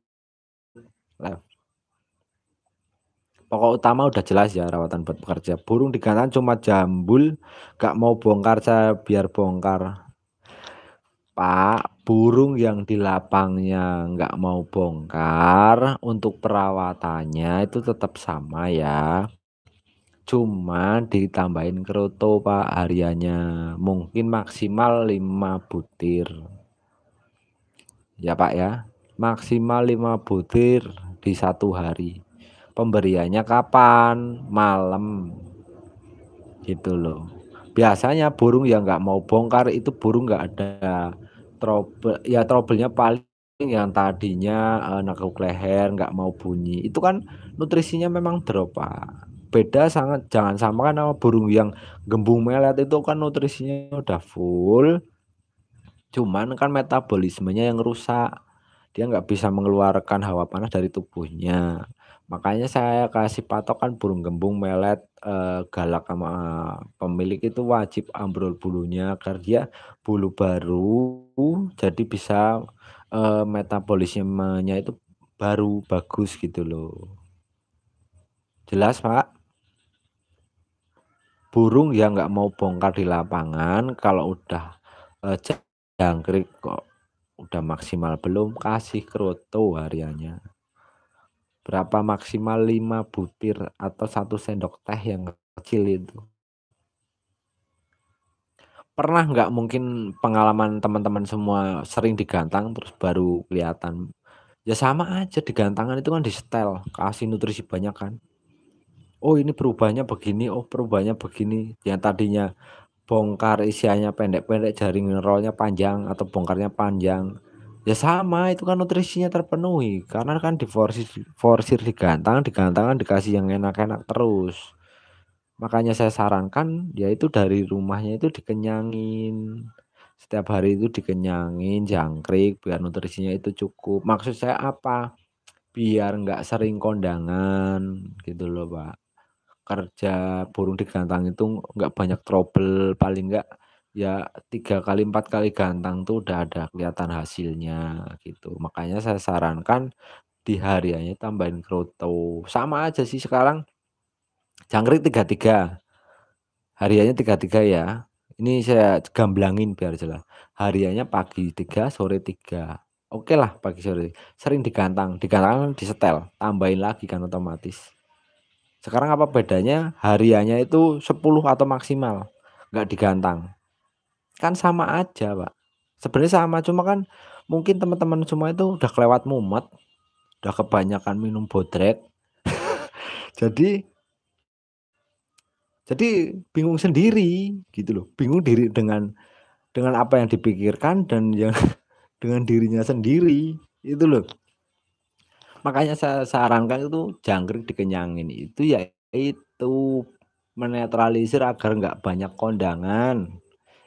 [SPEAKER 1] Pokok utama udah jelas ya rawatan buat pekerja. Burung di kanan cuma jambul, gak mau bongkar saya biar bongkar. Pak, burung yang di lapangnya nggak mau bongkar untuk perawatannya itu tetap sama ya. Cuma ditambahin keruto Pak hariannya. Mungkin maksimal 5 butir ya Pak ya maksimal 5 butir di satu hari pemberiannya kapan malam gitu loh biasanya burung yang nggak mau bongkar itu burung nggak ada trouble ya troublenya paling yang tadinya uh, eh, nakuk leher nggak mau bunyi itu kan nutrisinya memang drop pak beda sangat jangan sama kan sama burung yang gembung melet itu kan nutrisinya udah full Cuman kan metabolismenya yang rusak. Dia nggak bisa mengeluarkan hawa panas dari tubuhnya. Makanya saya kasih patokan burung gembung melet e, galak sama eh, pemilik itu wajib ambrol bulunya agar dia bulu baru jadi bisa e, metabolismenya itu baru bagus gitu loh. Jelas, Pak? Burung yang nggak mau bongkar di lapangan kalau udah e, cek Jangkrik kok udah maksimal belum? Kasih kroto hariannya. Berapa maksimal 5 butir atau satu sendok teh yang kecil itu? Pernah nggak mungkin pengalaman teman-teman semua sering digantang terus baru kelihatan? Ya sama aja digantangan itu kan di setel, kasih nutrisi banyak kan. Oh ini perubahannya begini, oh perubahannya begini. Yang tadinya bongkar isiannya pendek-pendek jaring rollnya panjang atau bongkarnya panjang ya sama itu kan nutrisinya terpenuhi karena kan diforsir forsir digantang digantangan dikasih yang enak-enak terus makanya saya sarankan yaitu dari rumahnya itu dikenyangin setiap hari itu dikenyangin jangkrik biar nutrisinya itu cukup maksud saya apa biar nggak sering kondangan gitu loh pak kerja burung di gantang itu nggak banyak trouble paling nggak ya tiga kali empat kali gantang tuh udah ada kelihatan hasilnya gitu makanya saya sarankan di hariannya tambahin kroto sama aja sih sekarang jangkrik tiga tiga hariannya tiga tiga ya ini saya gamblangin biar jelas hariannya pagi tiga sore tiga oke okay lah pagi sore sering digantang digantang disetel tambahin lagi kan otomatis sekarang apa bedanya? harianya itu 10 atau maksimal. Nggak digantang. Kan sama aja, Pak. Sebenarnya sama, cuma kan mungkin teman-teman semua itu udah kelewat mumet. Udah kebanyakan minum bodrek. <laughs> jadi jadi bingung sendiri gitu loh. Bingung diri dengan dengan apa yang dipikirkan dan yang <laughs> dengan dirinya sendiri. Itu loh makanya saya sarankan itu jangkrik dikenyangin itu ya itu menetralisir agar nggak banyak kondangan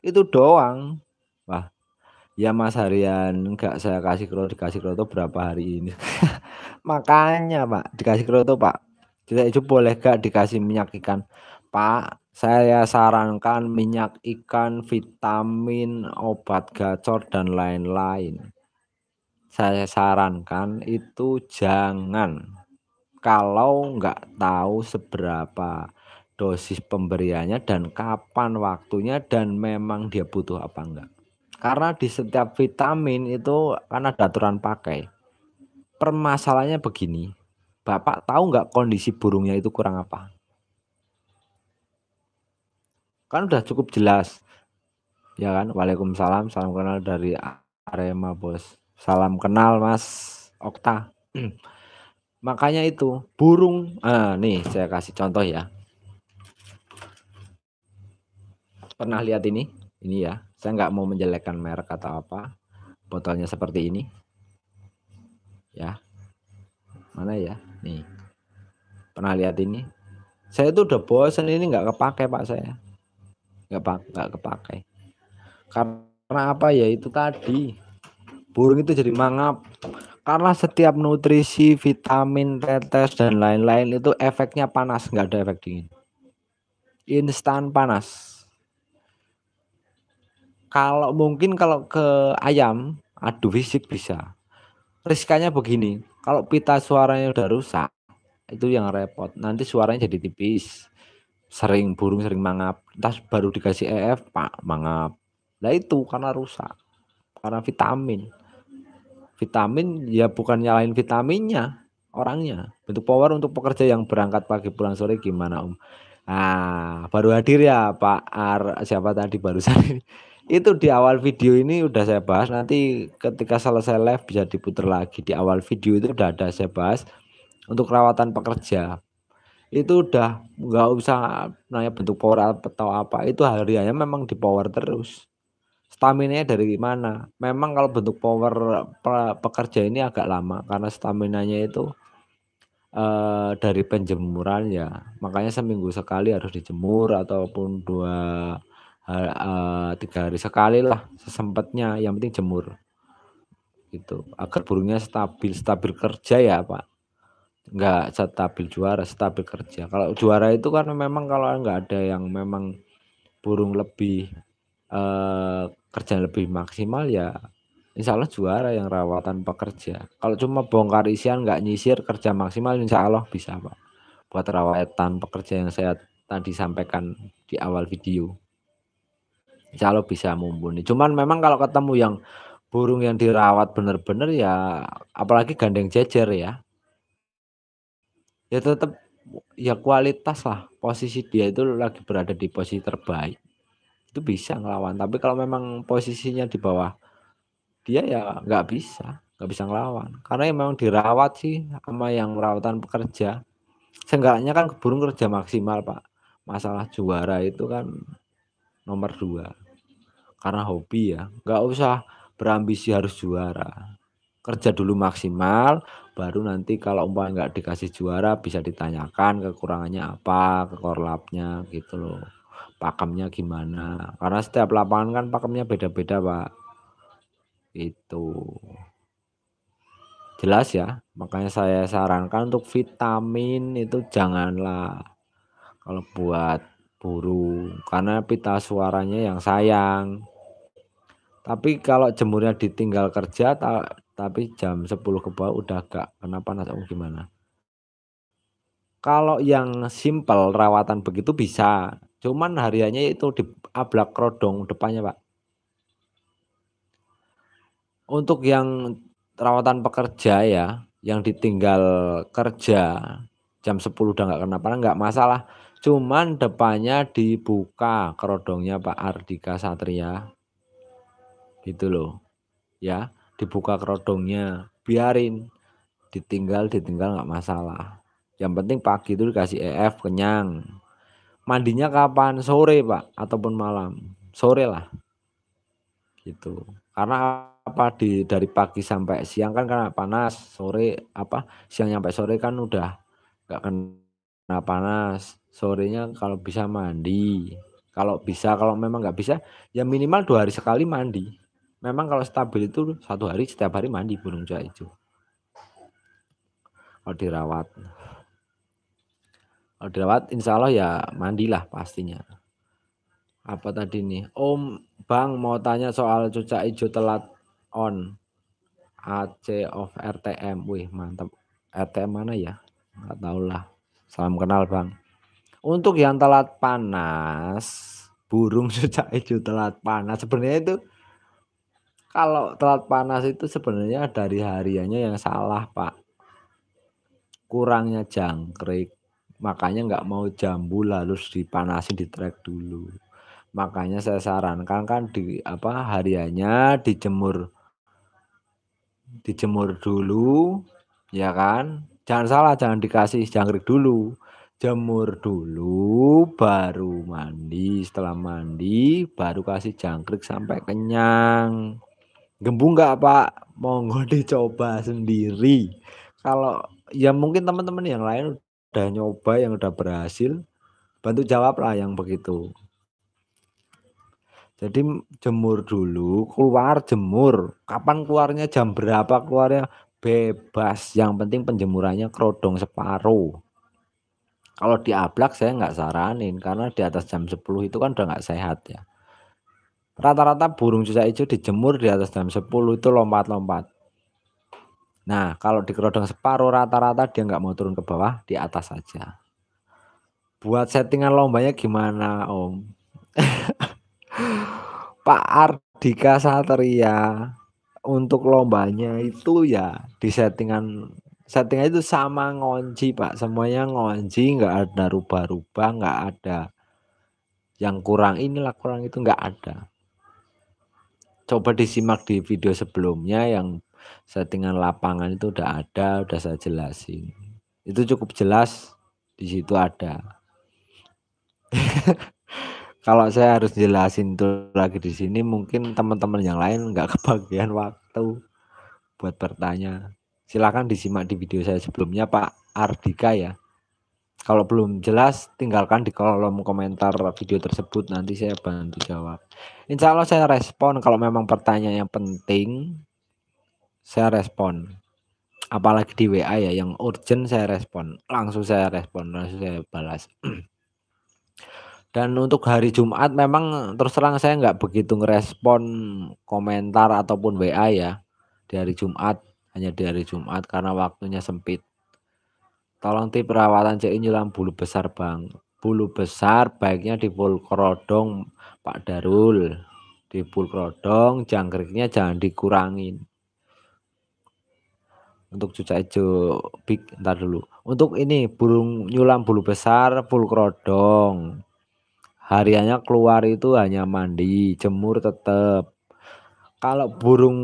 [SPEAKER 1] itu doang wah ya mas harian nggak saya kasih kroto dikasih kroto berapa hari ini <laughs> makanya pak dikasih kroto pak tidak itu boleh gak dikasih minyak ikan pak saya sarankan minyak ikan vitamin obat gacor dan lain-lain saya sarankan itu jangan kalau nggak tahu seberapa dosis pemberiannya dan kapan waktunya dan memang dia butuh apa enggak. Karena di setiap vitamin itu karena ada aturan pakai. Permasalahannya begini, Bapak tahu nggak kondisi burungnya itu kurang apa? Kan udah cukup jelas. Ya kan? Waalaikumsalam, salam kenal dari Arema, Bos. Salam kenal Mas Okta. <clears throat> Makanya itu burung. Ah, nih saya kasih contoh ya. Pernah lihat ini? Ini ya. Saya nggak mau menjelekkan merek atau apa. Botolnya seperti ini. Ya. Mana ya? Nih. Pernah lihat ini? Saya itu udah bosen ini nggak kepake pak saya. Nggak pak nggak kepake. Karena apa ya itu tadi burung itu jadi mangap karena setiap nutrisi vitamin tetes dan lain-lain itu efeknya panas nggak ada efek dingin instan panas kalau mungkin kalau ke ayam adu fisik bisa riskanya begini kalau pita suaranya udah rusak itu yang repot nanti suaranya jadi tipis sering burung sering mangap tas baru dikasih EF pak mangap lah itu karena rusak karena vitamin vitamin ya bukan nyalain vitaminnya orangnya bentuk power untuk pekerja yang berangkat pagi pulang sore gimana om ah baru hadir ya Pak Ar siapa tadi barusan ini itu di awal video ini udah saya bahas nanti ketika selesai live bisa diputar lagi di awal video itu udah ada saya bahas untuk rawatan pekerja itu udah nggak usah nanya bentuk power atau apa itu hariannya memang di power terus stamina dari mana? Memang kalau bentuk power pekerja ini agak lama karena stamina-nya itu uh, dari penjemuran ya. Makanya seminggu sekali harus dijemur ataupun dua uh, tiga hari sekali lah sesempatnya. Yang penting jemur gitu agar burungnya stabil stabil kerja ya pak nggak stabil juara stabil kerja kalau juara itu kan memang kalau nggak ada yang memang burung lebih Eh, kerja lebih maksimal ya insya Allah juara yang rawatan pekerja kalau cuma bongkar isian nggak nyisir kerja maksimal insya Allah bisa pak buat rawatan pekerja yang saya tadi sampaikan di awal video insya Allah bisa mumpuni cuman memang kalau ketemu yang burung yang dirawat bener-bener ya apalagi gandeng jejer ya ya tetap ya kualitas lah posisi dia itu lagi berada di posisi terbaik itu bisa ngelawan tapi kalau memang posisinya di bawah dia ya nggak bisa nggak bisa ngelawan karena yang memang dirawat sih sama yang perawatan pekerja seenggaknya kan keburung kerja maksimal pak masalah juara itu kan nomor dua karena hobi ya nggak usah berambisi harus juara kerja dulu maksimal baru nanti kalau umpamanya nggak dikasih juara bisa ditanyakan kekurangannya apa kekorlapnya gitu loh pakemnya gimana karena setiap lapangan kan pakemnya beda-beda pak itu jelas ya makanya saya sarankan untuk vitamin itu janganlah kalau buat burung karena pita suaranya yang sayang tapi kalau jemurnya ditinggal kerja tapi jam 10 ke bawah udah gak kenapa nasi um, oh, gimana kalau yang simple rawatan begitu bisa Cuman harianya itu di ablak krodong depannya, Pak. Untuk yang rawatan pekerja ya, yang ditinggal kerja jam 10 udah nggak kenapa nggak masalah. Cuman depannya dibuka kerodongnya Pak Ardika Satria. Gitu loh. Ya, dibuka kerodongnya. Biarin ditinggal ditinggal nggak masalah. Yang penting pagi itu dikasih EF kenyang mandinya kapan sore pak ataupun malam sore lah gitu karena apa di dari pagi sampai siang kan karena panas sore apa siang sampai sore kan udah nggak kena panas sorenya kalau bisa mandi kalau bisa kalau memang nggak bisa ya minimal dua hari sekali mandi memang kalau stabil itu satu hari setiap hari mandi burung jawa itu kalau dirawat kalau dirawat insya Allah ya mandilah pastinya. Apa tadi nih? Om Bang mau tanya soal cucak hijau telat on. AC of RTM. Wih mantap. RTM mana ya? Nggak lah. Salam kenal Bang. Untuk yang telat panas, burung <laughs> cucak hijau telat panas. Sebenarnya itu kalau telat panas itu sebenarnya dari hariannya yang salah pak kurangnya jangkrik makanya nggak mau jambu lalu dipanasin di trek dulu makanya saya sarankan kan di apa hariannya dijemur dijemur dulu ya kan jangan salah jangan dikasih jangkrik dulu jemur dulu baru mandi setelah mandi baru kasih jangkrik sampai kenyang gembung nggak pak monggo dicoba sendiri kalau ya mungkin teman-teman yang lain udah nyoba yang udah berhasil bantu jawablah yang begitu jadi jemur dulu keluar jemur kapan keluarnya jam berapa keluarnya bebas yang penting penjemurannya kerodong separuh kalau di diablak saya nggak saranin karena di atas jam 10 itu kan udah nggak sehat ya rata-rata burung susah hijau dijemur di atas jam 10 itu lompat-lompat Nah, kalau kerodong separuh rata-rata dia nggak mau turun ke bawah, di atas saja. Buat settingan lombanya gimana, Om? <laughs> Pak Ardika Satria untuk lombanya itu ya di settingan settingan itu sama ngonci pak semuanya ngonci nggak ada rubah-rubah nggak ada yang kurang inilah kurang itu nggak ada coba disimak di video sebelumnya yang settingan lapangan itu udah ada, udah saya jelasin. Itu cukup jelas di situ ada. <laughs> Kalau saya harus jelasin itu lagi di sini, mungkin teman-teman yang lain nggak <laughs> kebagian waktu buat bertanya. Silahkan disimak di video saya sebelumnya Pak Ardika ya. Kalau belum jelas, tinggalkan di kolom komentar video tersebut. Nanti saya bantu jawab. Insya Allah saya respon kalau memang pertanyaan yang penting saya respon apalagi di WA ya yang urgent saya respon langsung saya respon langsung saya balas <clears throat> dan untuk hari Jumat memang terus terang saya nggak begitu ngerespon komentar ataupun WA ya dari Jumat hanya dari Jumat karena waktunya sempit tolong tip perawatan CI nyulam bulu besar bang bulu besar baiknya di pulkrodong Pak Darul di pulkrodong jangkriknya jangan dikurangin untuk cucak hijau big ntar dulu untuk ini burung nyulam bulu besar krodong hariannya keluar itu hanya mandi jemur tetap kalau burung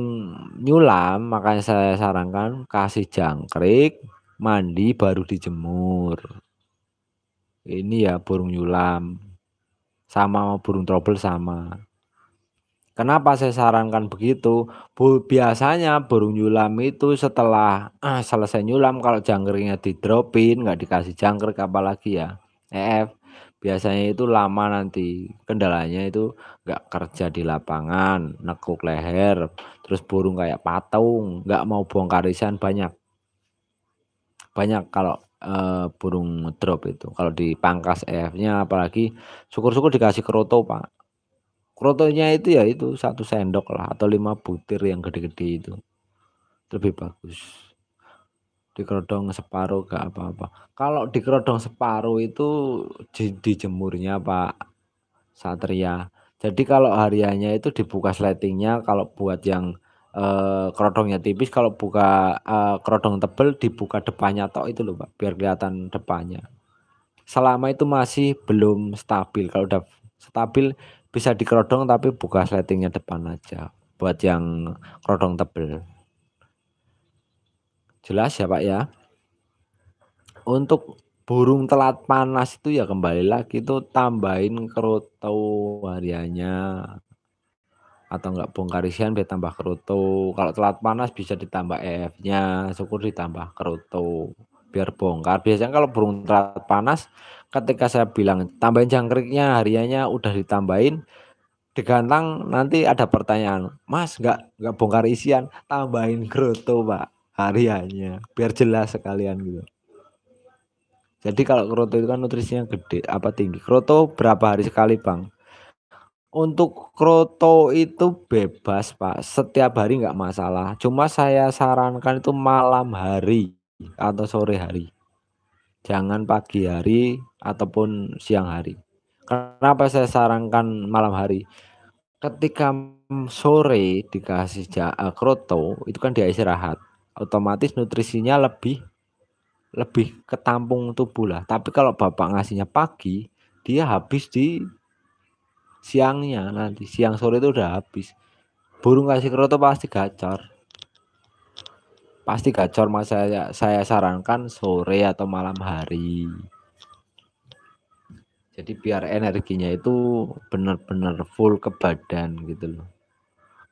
[SPEAKER 1] nyulam makanya saya sarankan kasih jangkrik mandi baru dijemur ini ya burung nyulam sama burung trouble sama Kenapa saya sarankan begitu? Bu, biasanya burung nyulam itu setelah ah, selesai nyulam kalau jangkringnya di dropin nggak dikasih jangkrik apalagi ya EF biasanya itu lama nanti kendalanya itu nggak kerja di lapangan nekuk leher terus burung kayak patung nggak mau buang karisan banyak banyak kalau uh, burung drop itu kalau dipangkas EF-nya apalagi syukur-syukur dikasih keroto pak Krotonya itu ya itu satu sendok lah atau lima butir yang gede-gede itu. Lebih bagus. Dikerodong separuh gak apa-apa. Kalau dikerodong separuh itu dijemurnya Pak Satria. Jadi kalau hariannya itu dibuka sletingnya kalau buat yang eh, kerodongnya tipis kalau buka eh, kerodong tebel dibuka depannya toh itu loh Pak biar kelihatan depannya. Selama itu masih belum stabil kalau udah stabil bisa dikerodong tapi buka sletingnya depan aja buat yang kerodong tebel jelas ya pak ya untuk burung telat panas itu ya kembali lagi itu tambahin kerutu harianya atau enggak bongkar isian biar tambah kerutu kalau telat panas bisa ditambah EF nya syukur ditambah kerutu biar bongkar biasanya kalau burung telat panas ketika saya bilang tambahin jangkriknya harianya udah ditambahin digantang nanti ada pertanyaan mas nggak nggak bongkar isian tambahin kroto pak harianya biar jelas sekalian gitu jadi kalau kroto itu kan nutrisinya gede apa tinggi kroto berapa hari sekali bang untuk kroto itu bebas pak setiap hari nggak masalah cuma saya sarankan itu malam hari atau sore hari jangan pagi hari ataupun siang hari. Kenapa saya sarankan malam hari? Ketika sore dikasih ja, eh, kroto itu kan dia istirahat, otomatis nutrisinya lebih lebih ketampung tubuh lah. Tapi kalau bapak ngasihnya pagi, dia habis di siangnya nanti siang sore itu udah habis. Burung kasih kroto pasti gacor. Pasti gacor mas saya saya sarankan sore atau malam hari. Jadi biar energinya itu benar-benar full ke badan gitu loh.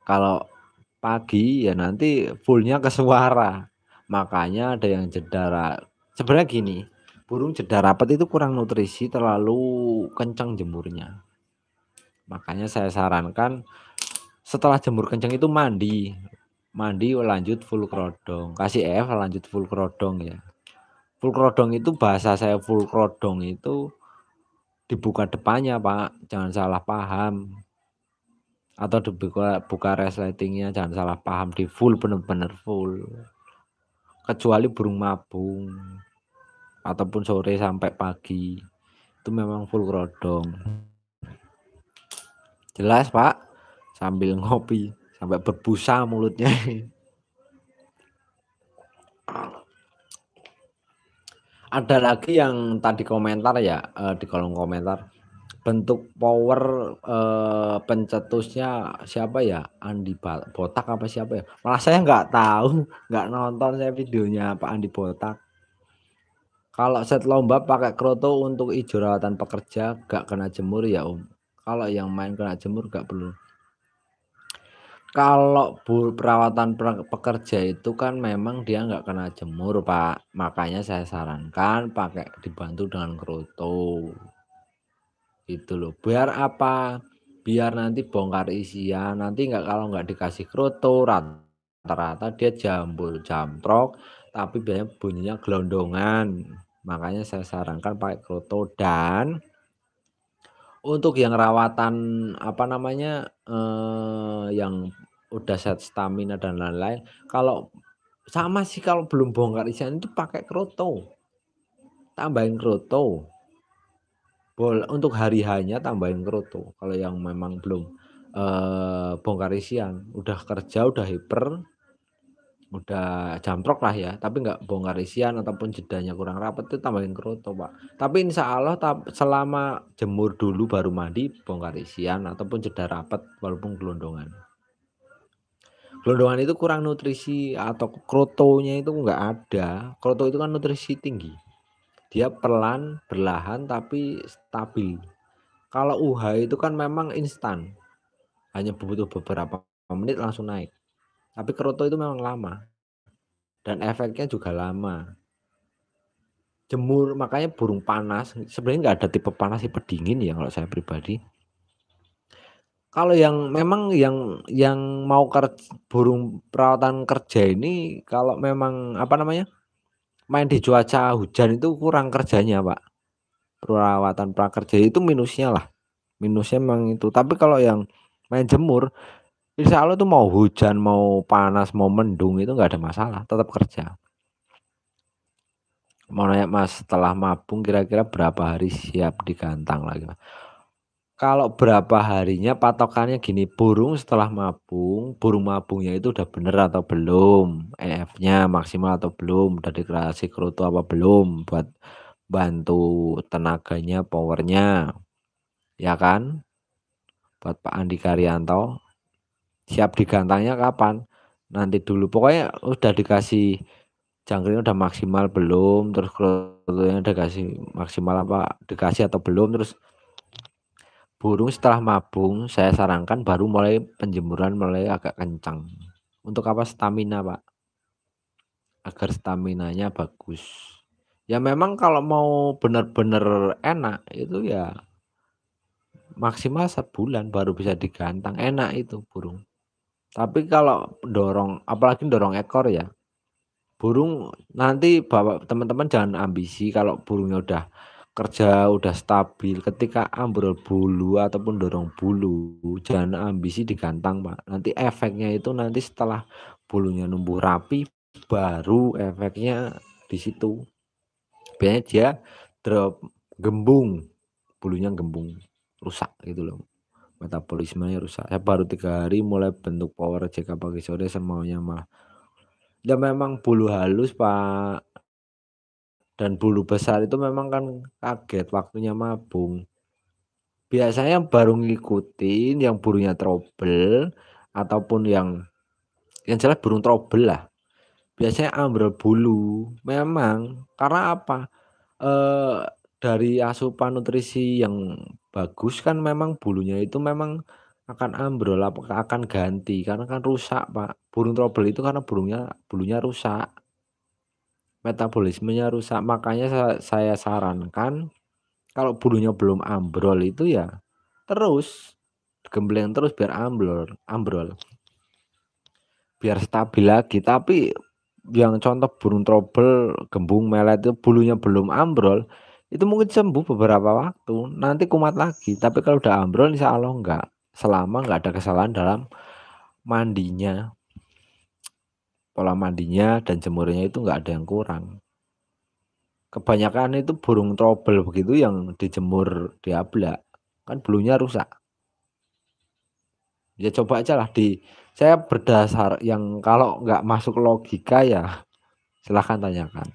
[SPEAKER 1] Kalau pagi ya nanti fullnya ke suara. Makanya ada yang jeda sebenarnya gini, burung jeda rapat itu kurang nutrisi, terlalu kencang jemurnya. Makanya saya sarankan setelah jemur kencang itu mandi. Mandi lanjut full kerodong. Kasih F lanjut full kerodong ya. Full kerodong itu bahasa saya full kerodong itu dibuka depannya Pak, jangan salah paham. Atau dibuka buka resletingnya jangan salah paham di full bener-bener full. Kecuali burung mabung ataupun sore sampai pagi. Itu memang full kerodong. Jelas Pak, sambil ngopi sampai berbusa mulutnya. <laughs> ada lagi yang tadi komentar ya uh, di kolom komentar bentuk power uh, pencetusnya siapa ya Andi Botak apa siapa ya malah saya nggak tahu nggak nonton saya videonya Pak Andi Botak kalau set lomba pakai kroto untuk ijo rawatan pekerja gak kena jemur ya Om kalau yang main kena jemur gak perlu kalau bu, perawatan pekerja itu kan memang dia nggak kena jemur pak makanya saya sarankan pakai dibantu dengan kroto itu loh biar apa biar nanti bongkar isian nanti nggak kalau nggak dikasih kroto rata-rata dia jambul jamprok tapi banyak bunyinya gelondongan makanya saya sarankan pakai kroto dan untuk yang rawatan apa namanya eh, yang udah set stamina dan lain-lain kalau sama sih kalau belum bongkar isian itu pakai kroto tambahin kroto Bol, untuk hari hanya tambahin kroto kalau yang memang belum eh, bongkar isian udah kerja udah hiper udah jamprok lah ya tapi nggak bongkar isian ataupun jedanya kurang rapat itu tambahin kroto pak tapi insya Allah selama jemur dulu baru mandi bongkar isian ataupun jeda rapat walaupun gelondongan gelondongan itu kurang nutrisi atau krotonya itu nggak ada kroto itu kan nutrisi tinggi dia pelan berlahan tapi stabil kalau UH itu kan memang instan hanya butuh beberapa menit langsung naik tapi keroto itu memang lama. Dan efeknya juga lama. Jemur, makanya burung panas. Sebenarnya nggak ada tipe panas, tipe dingin ya kalau saya pribadi. Kalau yang memang yang yang mau kerja, burung perawatan kerja ini kalau memang apa namanya main di cuaca hujan itu kurang kerjanya pak perawatan prakerja itu minusnya lah minusnya memang itu tapi kalau yang main jemur Insya Allah tuh mau hujan, mau panas, mau mendung itu nggak ada masalah, tetap kerja. Mau nanya Mas, setelah mabung kira-kira berapa hari siap digantang lagi Kalau berapa harinya patokannya gini, burung setelah mabung, burung mabungnya itu udah bener atau belum, EF-nya maksimal atau belum, udah dikreasi kerutu apa belum, buat bantu tenaganya, powernya, ya kan? Buat Pak Andi Karyanto, siap digantangnya kapan nanti dulu pokoknya udah dikasih jangkrik udah maksimal belum terus kerutunya udah kasih maksimal apa dikasih atau belum terus burung setelah mabung saya sarankan baru mulai penjemuran mulai agak kencang untuk apa stamina pak agar stamina nya bagus ya memang kalau mau benar-benar enak itu ya maksimal sebulan baru bisa digantang enak itu burung tapi kalau dorong, apalagi dorong ekor ya, burung nanti bapak teman-teman jangan ambisi kalau burungnya udah kerja udah stabil ketika ambrol bulu ataupun dorong bulu jangan ambisi digantang pak nanti efeknya itu nanti setelah bulunya numbuh rapi baru efeknya di situ biasanya dia drop gembung bulunya gembung rusak gitu loh Metabolisme metabolismenya rusak. Saya baru tiga hari mulai bentuk power JK pagi sore semaunya mah. Dan ya memang bulu halus pak dan bulu besar itu memang kan kaget waktunya mabung. Biasanya baru ngikutin yang burunya trouble ataupun yang yang jelas burung trouble lah. Biasanya ambrol bulu. Memang karena apa? Eh, dari asupan nutrisi yang bagus kan memang bulunya itu memang akan ambrol akan ganti karena kan rusak pak burung trouble itu karena burungnya bulunya rusak metabolismenya rusak makanya saya, sarankan kalau bulunya belum ambrol itu ya terus gembleng terus biar ambrol ambrol biar stabil lagi tapi yang contoh burung trouble gembung melet itu bulunya belum ambrol itu mungkin sembuh beberapa waktu nanti kumat lagi tapi kalau udah ambrol insya Allah enggak selama enggak ada kesalahan dalam mandinya pola mandinya dan jemurnya itu enggak ada yang kurang kebanyakan itu burung trouble begitu yang dijemur diablak kan bulunya rusak ya coba aja lah di saya berdasar yang kalau enggak masuk logika ya silahkan tanyakan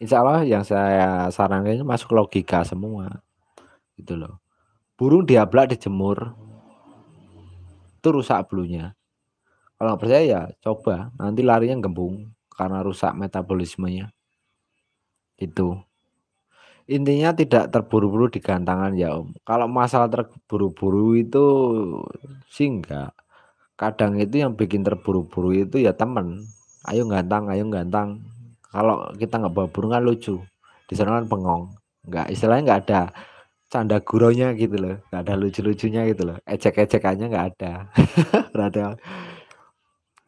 [SPEAKER 1] insya Allah yang saya sarankan itu masuk logika semua gitu loh burung diablak dijemur itu rusak bulunya kalau percaya ya coba nanti larinya gembung karena rusak metabolismenya itu intinya tidak terburu-buru di gantangan ya om kalau masalah terburu-buru itu sih kadang itu yang bikin terburu-buru itu ya temen ayo gantang ayo gantang kalau kita nggak bawa burung kan lucu di sana kan pengong, nggak istilahnya nggak ada canda guronya gitu loh nggak ada lucu-lucunya gitu loh ejek-ejekannya nggak ada <laughs> berarti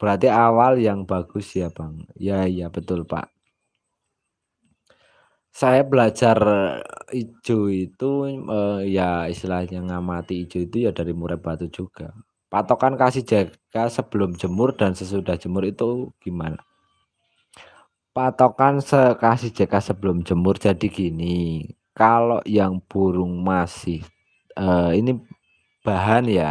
[SPEAKER 1] berarti awal yang bagus ya bang ya ya betul pak saya belajar ijo itu eh, ya istilahnya ngamati ijo itu ya dari murai batu juga patokan kasih jaga sebelum jemur dan sesudah jemur itu gimana Patokan sekasih jk sebelum jemur. Jadi gini, kalau yang burung masih eh, ini bahan ya.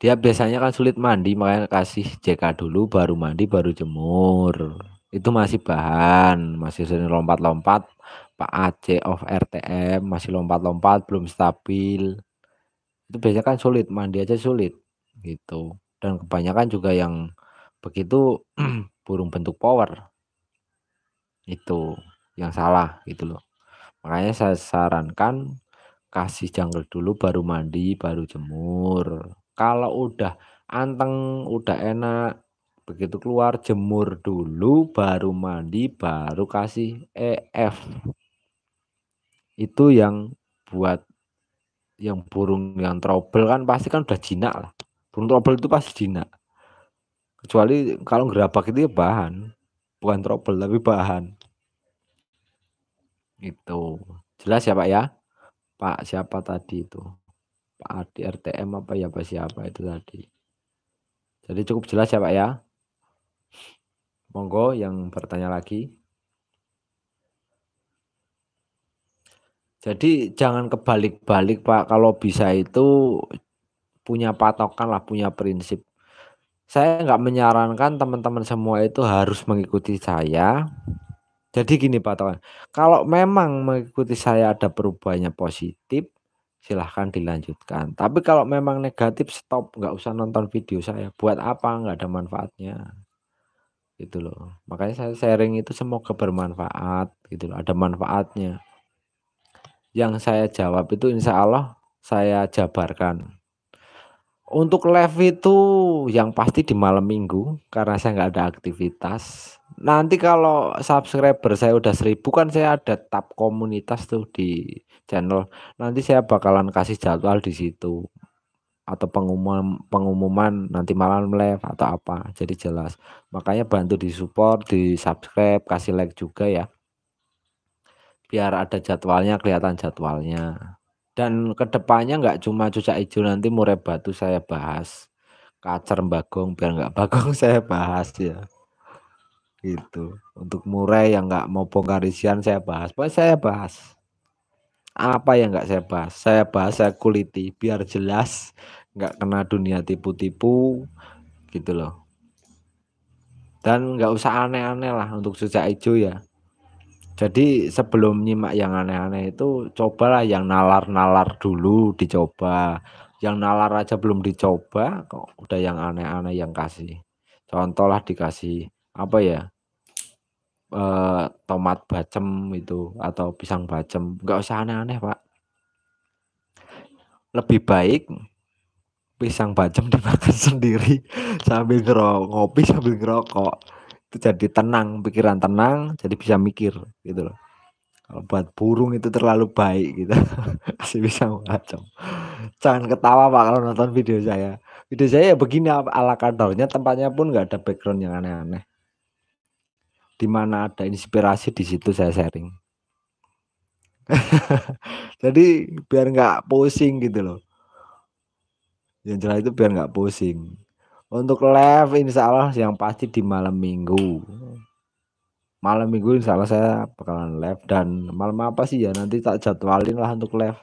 [SPEAKER 1] Dia biasanya kan sulit mandi, makanya kasih JK dulu baru mandi baru jemur. Itu masih bahan, masih sering lompat-lompat. Pak AC of RTM masih lompat-lompat belum stabil. Itu biasanya kan sulit, mandi aja sulit gitu. Dan kebanyakan juga yang begitu <clears throat> burung bentuk power itu yang salah gitu loh makanya saya sarankan kasih jungle dulu baru mandi baru jemur kalau udah anteng udah enak begitu keluar jemur dulu baru mandi baru kasih EF itu yang buat yang burung yang trouble kan pasti kan udah jinak lah burung trouble itu pasti jinak kecuali kalau gerabak itu ya bahan bukan trouble tapi bahan itu jelas ya pak ya pak siapa tadi itu pak Adi RTM apa ya pak siapa itu tadi jadi cukup jelas ya pak ya monggo yang bertanya lagi jadi jangan kebalik-balik pak kalau bisa itu punya patokan lah punya prinsip saya nggak menyarankan teman-teman semua itu harus mengikuti saya. Jadi gini Pak Tawan, kalau memang mengikuti saya ada perubahannya positif, silahkan dilanjutkan. Tapi kalau memang negatif, stop, nggak usah nonton video saya. Buat apa? Nggak ada manfaatnya. Gitu loh. Makanya saya sharing itu semoga bermanfaat, gitu loh. Ada manfaatnya. Yang saya jawab itu insya Allah saya jabarkan. Untuk live itu yang pasti di malam minggu karena saya nggak ada aktivitas. Nanti kalau subscriber saya udah seribu kan saya ada tab komunitas tuh di channel. Nanti saya bakalan kasih jadwal di situ atau pengumuman pengumuman nanti malam live atau apa. Jadi jelas. Makanya bantu di support, di subscribe, kasih like juga ya. Biar ada jadwalnya, kelihatan jadwalnya. Dan kedepannya nggak cuma cucak hijau nanti murai batu saya bahas. Kacer bagong biar nggak <laughs> bagong saya bahas ya. Gitu. Untuk murai yang nggak mau bongkar isian saya bahas. Pokoknya saya bahas. Apa yang nggak saya bahas? Saya bahas saya kuliti biar jelas nggak kena dunia tipu-tipu gitu loh dan nggak usah aneh-aneh lah untuk cucak hijau ya jadi sebelum nyimak yang aneh-aneh itu cobalah yang nalar-nalar dulu dicoba yang nalar aja belum dicoba kok udah yang aneh-aneh yang kasih Contohlah dikasih apa ya e, tomat bacem itu atau pisang bacem enggak usah aneh-aneh pak lebih baik pisang bacem <laughs> dimakan sendiri sambil ngerokok ngopi sambil ngerokok jadi tenang pikiran tenang jadi bisa mikir gitu loh kalau buat burung itu terlalu baik gitu <laughs> masih bisa macam jangan ketawa pak kalau nonton video saya video saya ya begini ala kadarnya tempatnya pun nggak ada background yang aneh-aneh dimana ada inspirasi di situ saya sharing. <laughs> Jadi biar nggak pusing gitu loh. Yang jelas itu biar nggak pusing. Untuk live insya Allah yang pasti di malam minggu. Malam minggu insya Allah saya bakalan live dan malam apa sih ya nanti tak jadwalin lah untuk live.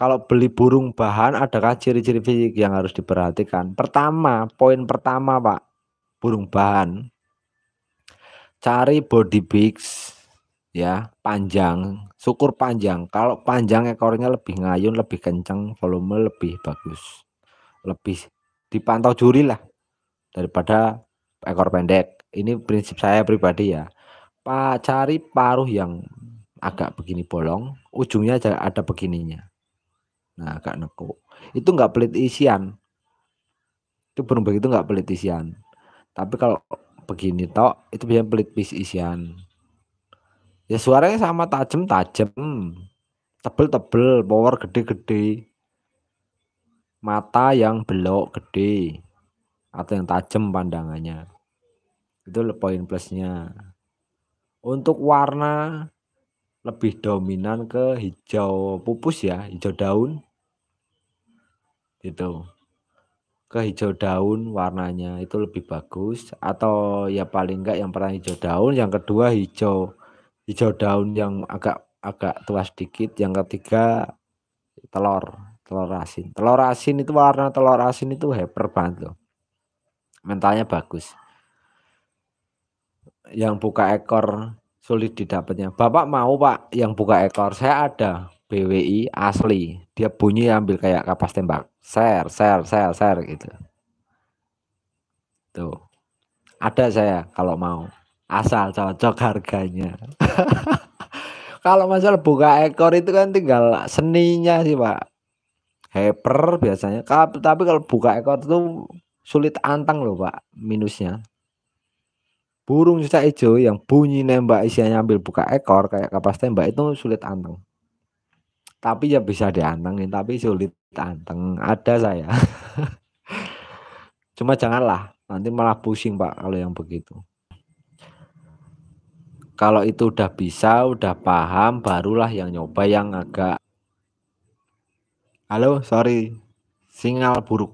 [SPEAKER 1] Kalau beli burung bahan adakah ciri-ciri fisik yang harus diperhatikan? Pertama, poin pertama Pak, burung bahan. Cari body bigs ya, panjang, syukur panjang. Kalau panjang ekornya lebih ngayun, lebih kencang, volume lebih bagus. Lebih dipantau juri lah daripada ekor pendek. Ini prinsip saya pribadi ya. Pak cari paruh yang agak begini bolong, ujungnya ada begininya. Nah, agak neko. Itu nggak pelit isian. Itu burung begitu nggak pelit isian. Tapi kalau begini tok, itu bisa pelit pis isian. Ya suaranya sama tajam-tajam, tebel-tebel, power gede-gede mata yang belok gede atau yang tajam pandangannya. Itu poin plusnya. Untuk warna lebih dominan ke hijau pupus ya, hijau daun. itu Ke hijau daun warnanya itu lebih bagus atau ya paling enggak yang pernah hijau daun, yang kedua hijau hijau daun yang agak agak tua sedikit, yang ketiga telur telur asin telur asin itu warna telur asin itu hyper banget loh mentalnya bagus yang buka ekor sulit didapatnya bapak mau pak yang buka ekor saya ada BWI asli dia bunyi ambil kayak kapas tembak share share share share gitu tuh ada saya kalau mau asal cocok harganya <laughs> kalau masalah buka ekor itu kan tinggal seninya sih pak hyper biasanya tapi kalau buka ekor tuh sulit antang loh pak minusnya burung cicak hijau yang bunyi nembak isinya ambil buka ekor kayak kapas tembak itu sulit antang. tapi ya bisa diantengin tapi sulit anteng ada saya <laughs> cuma janganlah nanti malah pusing pak kalau yang begitu kalau itu udah bisa udah paham barulah yang nyoba yang agak Halo, sorry. sinyal buruk.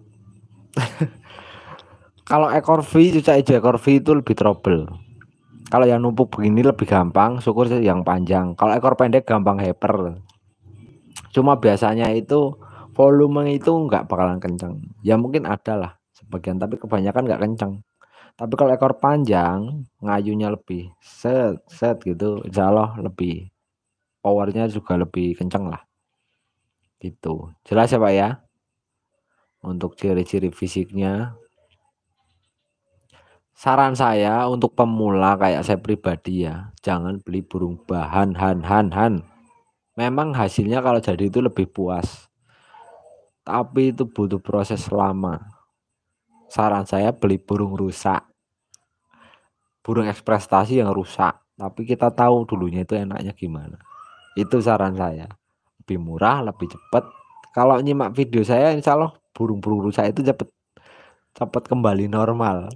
[SPEAKER 1] <laughs> Kalau ekor V, cuca hijau ekor V itu lebih trouble. Kalau yang numpuk begini lebih gampang, syukur yang panjang. Kalau ekor pendek gampang hyper. Cuma biasanya itu volume itu nggak bakalan kenceng. Ya mungkin ada lah sebagian, tapi kebanyakan nggak kenceng. Tapi kalau ekor panjang, ngayunya lebih set set gitu, insya Allah lebih powernya juga lebih kenceng lah. Gitu. Jelas ya Pak ya? Untuk ciri-ciri fisiknya. Saran saya untuk pemula kayak saya pribadi ya, jangan beli burung bahan han han han. Memang hasilnya kalau jadi itu lebih puas. Tapi itu butuh proses lama. Saran saya beli burung rusak. Burung ekspresi yang rusak tapi kita tahu dulunya itu enaknya gimana. Itu saran saya lebih murah, lebih cepat. Kalau nyimak video saya, insya Allah burung-burung rusa itu cepet cepet kembali normal.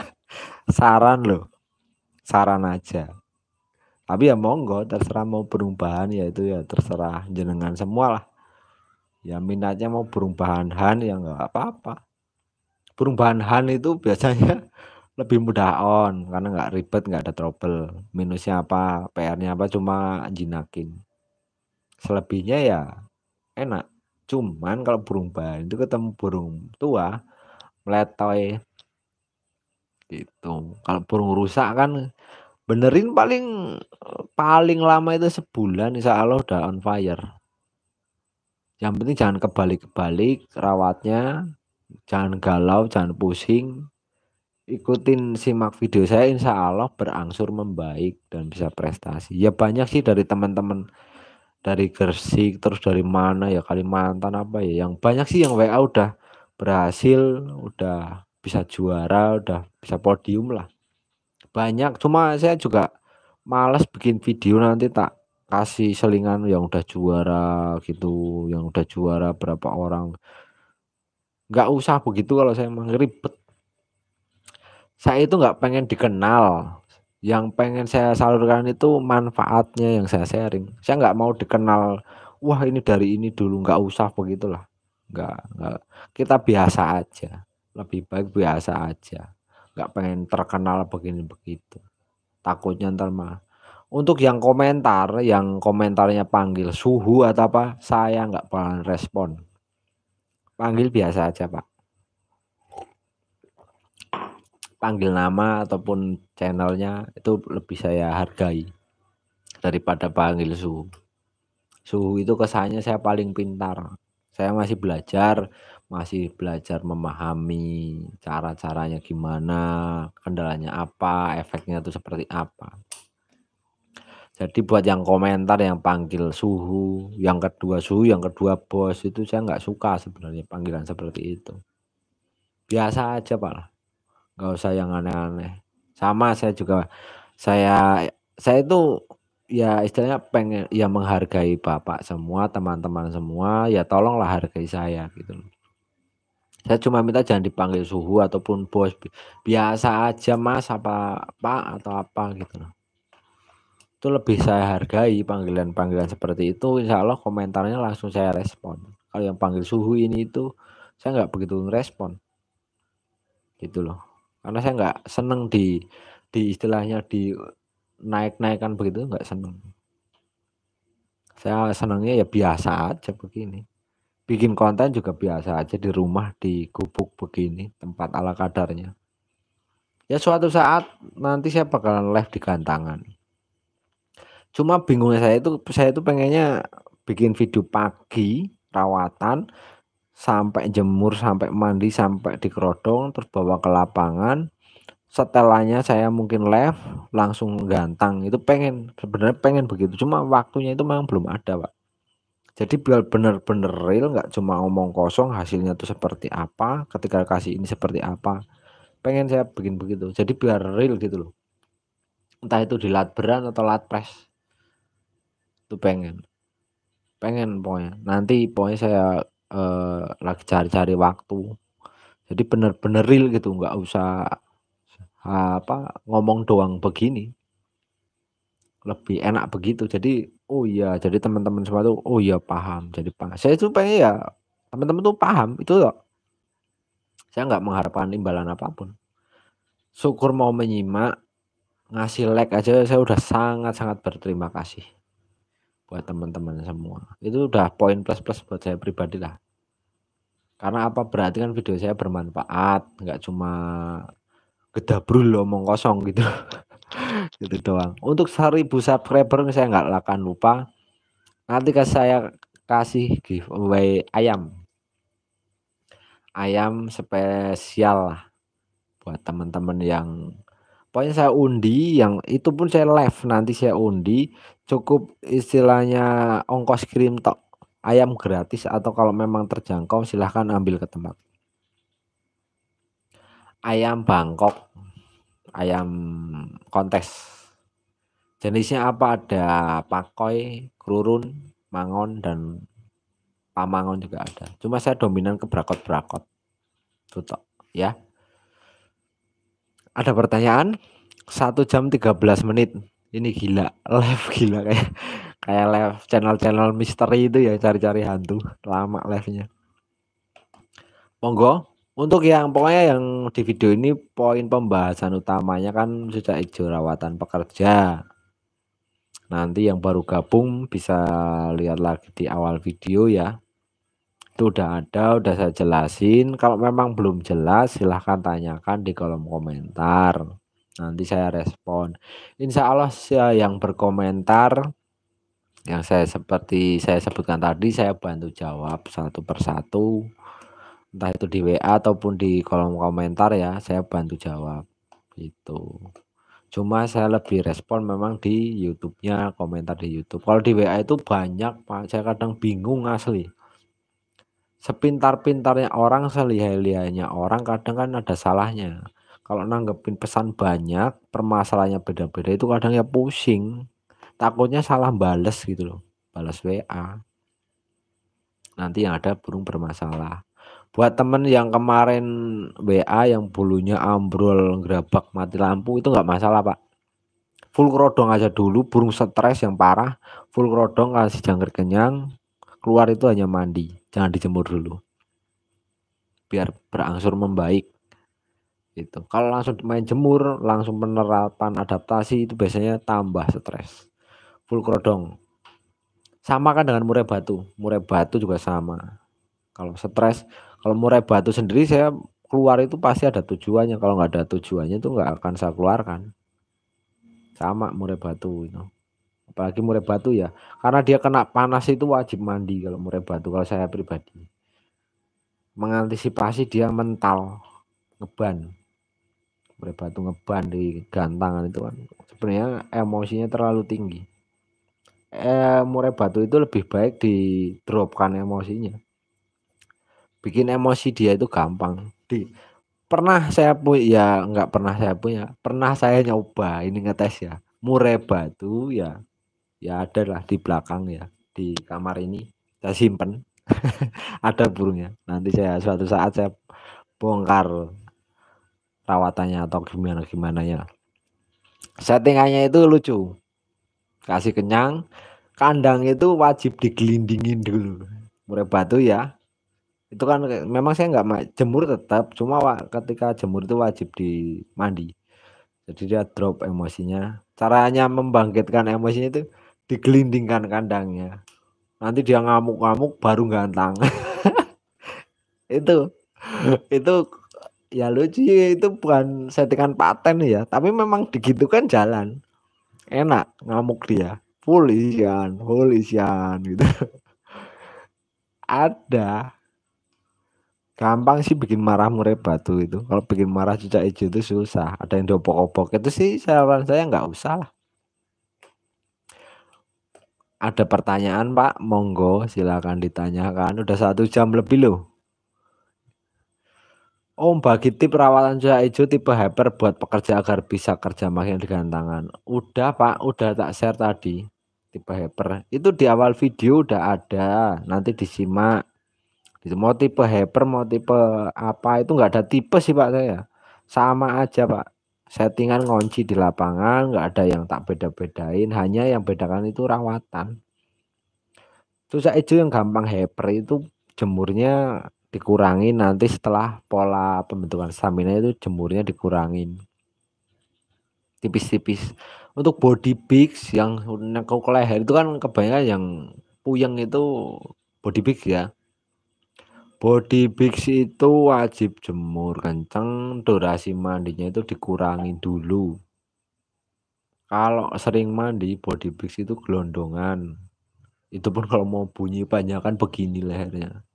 [SPEAKER 1] <laughs> Saran loh, saran aja. Tapi ya monggo, terserah mau perubahan ya itu ya terserah jenengan semua lah. Ya minatnya mau burung bahan-han ya nggak apa-apa. Burung bahan-han itu biasanya <laughs> lebih mudah on karena nggak ribet nggak ada trouble minusnya apa PR-nya apa cuma jinakin selebihnya ya enak cuman kalau burung bal itu ketemu burung tua meletoy gitu kalau burung rusak kan benerin paling paling lama itu sebulan insya Allah udah on fire yang penting jangan kebalik-kebalik rawatnya jangan galau jangan pusing ikutin simak video saya insya Allah berangsur membaik dan bisa prestasi ya banyak sih dari teman-teman dari Gersik terus dari mana ya Kalimantan apa ya yang banyak sih yang WA udah berhasil udah bisa juara udah bisa podium lah banyak cuma saya juga males bikin video nanti tak kasih selingan yang udah juara gitu yang udah juara berapa orang nggak usah begitu kalau saya mengeribet saya itu nggak pengen dikenal yang pengen saya salurkan itu manfaatnya yang saya sharing saya nggak mau dikenal wah ini dari ini dulu nggak usah begitulah nggak nggak kita biasa aja lebih baik biasa aja nggak pengen terkenal begini begitu takutnya ntar mah untuk yang komentar yang komentarnya panggil suhu atau apa saya nggak pernah respon panggil biasa aja pak panggil nama ataupun channelnya itu lebih saya hargai daripada panggil suhu. Suhu itu kesannya saya paling pintar. Saya masih belajar, masih belajar memahami cara-caranya gimana, kendalanya apa, efeknya itu seperti apa. Jadi buat yang komentar yang panggil suhu, yang kedua suhu, yang kedua bos itu saya nggak suka sebenarnya panggilan seperti itu. Biasa aja pak nggak usah yang aneh-aneh sama saya juga saya saya itu ya istilahnya pengen ya menghargai bapak semua teman-teman semua ya tolonglah hargai saya gitu saya cuma minta jangan dipanggil suhu ataupun bos biasa aja mas apa pak atau apa gitu loh itu lebih saya hargai panggilan-panggilan seperti itu insya Allah komentarnya langsung saya respon kalau yang panggil suhu ini itu saya nggak begitu respon gitu loh karena saya nggak seneng di di istilahnya di naik-naikkan begitu nggak seneng saya senangnya ya biasa aja begini bikin konten juga biasa aja di rumah di gubuk begini tempat ala kadarnya ya suatu saat nanti saya bakalan live di gantangan cuma bingungnya saya itu saya itu pengennya bikin video pagi rawatan sampai jemur sampai mandi sampai di kerodong terus bawa ke lapangan setelahnya saya mungkin left langsung gantang itu pengen sebenarnya pengen begitu cuma waktunya itu memang belum ada pak jadi biar bener-bener real nggak cuma omong kosong hasilnya tuh seperti apa ketika kasih ini seperti apa pengen saya bikin begitu jadi biar real gitu loh entah itu di lat beran atau lat press itu pengen pengen pokoknya nanti pokoknya saya eh, lagi cari-cari waktu jadi bener-bener real gitu nggak usah apa ngomong doang begini lebih enak begitu jadi oh iya jadi teman-teman semua tuh oh iya paham jadi paham saya itu pengen ya teman-teman tuh paham itu loh saya nggak mengharapkan imbalan apapun syukur mau menyimak ngasih like aja saya udah sangat-sangat berterima kasih buat teman-teman semua itu udah poin plus plus buat saya pribadi lah karena apa berarti kan video saya bermanfaat nggak cuma gedabrul omong kosong gitu <laughs> gitu doang untuk 1000 subscriber saya nggak akan lupa nanti ke saya kasih giveaway ayam ayam spesial lah buat teman-teman yang poin saya undi yang itu pun saya live nanti saya undi cukup istilahnya ongkos kirim tok ayam gratis atau kalau memang terjangkau silahkan ambil ke tempat ayam Bangkok ayam kontes jenisnya apa ada pakoi kerurun mangon dan pamangon juga ada cuma saya dominan ke brakot brakot tutup ya ada pertanyaan satu jam 13 menit ini gila <laughs> live gila kayak kayak live channel-channel misteri itu ya cari-cari hantu lama live-nya monggo untuk yang pokoknya yang di video ini poin pembahasan utamanya kan sudah hijau rawatan pekerja nanti yang baru gabung bisa lihat lagi di awal video ya itu udah ada udah saya jelasin kalau memang belum jelas silahkan tanyakan di kolom komentar nanti saya respon Insya Allah saya yang berkomentar yang saya seperti saya sebutkan tadi saya bantu jawab satu persatu entah itu di WA ataupun di kolom komentar ya saya bantu jawab itu cuma saya lebih respon memang di YouTube-nya komentar di YouTube kalau di WA itu banyak pak saya kadang bingung asli sepintar-pintarnya orang selihai-lihainya orang kadang kan ada salahnya kalau nanggepin pesan banyak permasalahannya beda-beda itu kadang ya pusing takutnya salah bales gitu loh balas WA nanti yang ada burung bermasalah buat temen yang kemarin WA yang bulunya ambrol gerabak mati lampu itu nggak masalah pak full kerodong aja dulu burung stres yang parah full kerodong kasih jangkrik kenyang keluar itu hanya mandi jangan dijemur dulu biar berangsur membaik itu kalau langsung main jemur langsung penerapan adaptasi itu biasanya tambah stres full krodong Sama kan dengan murai batu. Murai batu juga sama. Kalau stres, kalau murai batu sendiri saya keluar itu pasti ada tujuannya. Kalau nggak ada tujuannya itu nggak akan saya keluarkan. Sama murai batu itu. Apalagi murai batu ya. Karena dia kena panas itu wajib mandi kalau murai batu. Kalau saya pribadi. Mengantisipasi dia mental. Ngeban murai batu ngeban di gantangan itu kan sebenarnya emosinya terlalu tinggi eh, murai batu itu lebih baik di dropkan emosinya bikin emosi dia itu gampang di pernah saya punya ya nggak pernah saya punya pernah saya nyoba ini ngetes ya murai batu ya ya ada lah di belakang ya di kamar ini saya simpen <laughs> ada burungnya nanti saya suatu saat saya bongkar rawatannya atau gimana gimana ya settingannya itu lucu kasih kenyang kandang itu wajib digelindingin dulu murai batu ya itu kan memang saya nggak jemur tetap cuma ketika jemur itu wajib dimandi jadi dia drop emosinya caranya membangkitkan emosinya itu digelindingkan kandangnya nanti dia ngamuk-ngamuk baru gantang <laughs> itu itu ya lucu itu bukan settingan paten ya tapi memang digitu kan jalan enak ngamuk dia full isian full isian gitu ada gampang sih bikin marah murai batu itu kalau bikin marah cucak hijau itu susah ada yang diopok-opok itu sih saran saya nggak usah lah ada pertanyaan pak monggo silakan ditanyakan udah satu jam lebih loh Om, oh, bagi tip perawatan cuaca hijau tipe hyper buat pekerja agar bisa kerja makin tangan. Udah Pak, udah tak share tadi tipe hyper. Itu di awal video udah ada, nanti disimak. Gitu. Mau tipe hyper, mau tipe apa itu nggak ada tipe sih Pak saya. Sama aja Pak. Settingan ngunci di lapangan, nggak ada yang tak beda-bedain. Hanya yang bedakan itu rawatan. Cuaca hijau yang gampang hyper itu jemurnya dikurangi nanti setelah pola pembentukan stamina itu jemurnya dikurangin tipis-tipis untuk body bigs yang nengkau ke leher itu kan kebanyakan yang puyeng itu body big ya body big itu wajib jemur kenceng durasi mandinya itu dikurangi dulu kalau sering mandi body big itu gelondongan itu pun kalau mau bunyi panjang kan begini lehernya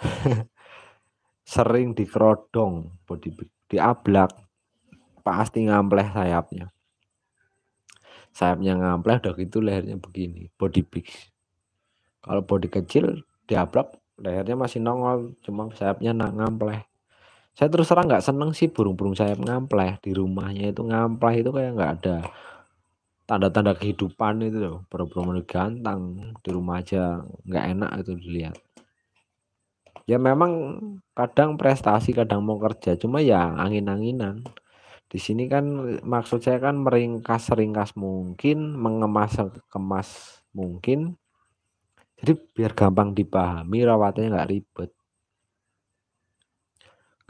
[SPEAKER 1] <laughs> sering dikerodong, body diablak, pasti ngampleh sayapnya. Sayapnya ngampleh udah gitu lehernya begini, body big. Kalau body kecil diablak lehernya masih nongol, cuma sayapnya nak ngampleh. Saya terus terang nggak seneng sih burung-burung sayap ngampleh di rumahnya itu ngampleh itu kayak nggak ada tanda-tanda kehidupan itu loh. Burung-burung gantang di rumah aja nggak enak itu dilihat ya memang kadang prestasi kadang mau kerja cuma ya angin-anginan di sini kan maksud saya kan meringkas ringkas mungkin mengemas kemas mungkin jadi biar gampang dipahami rawatnya nggak ribet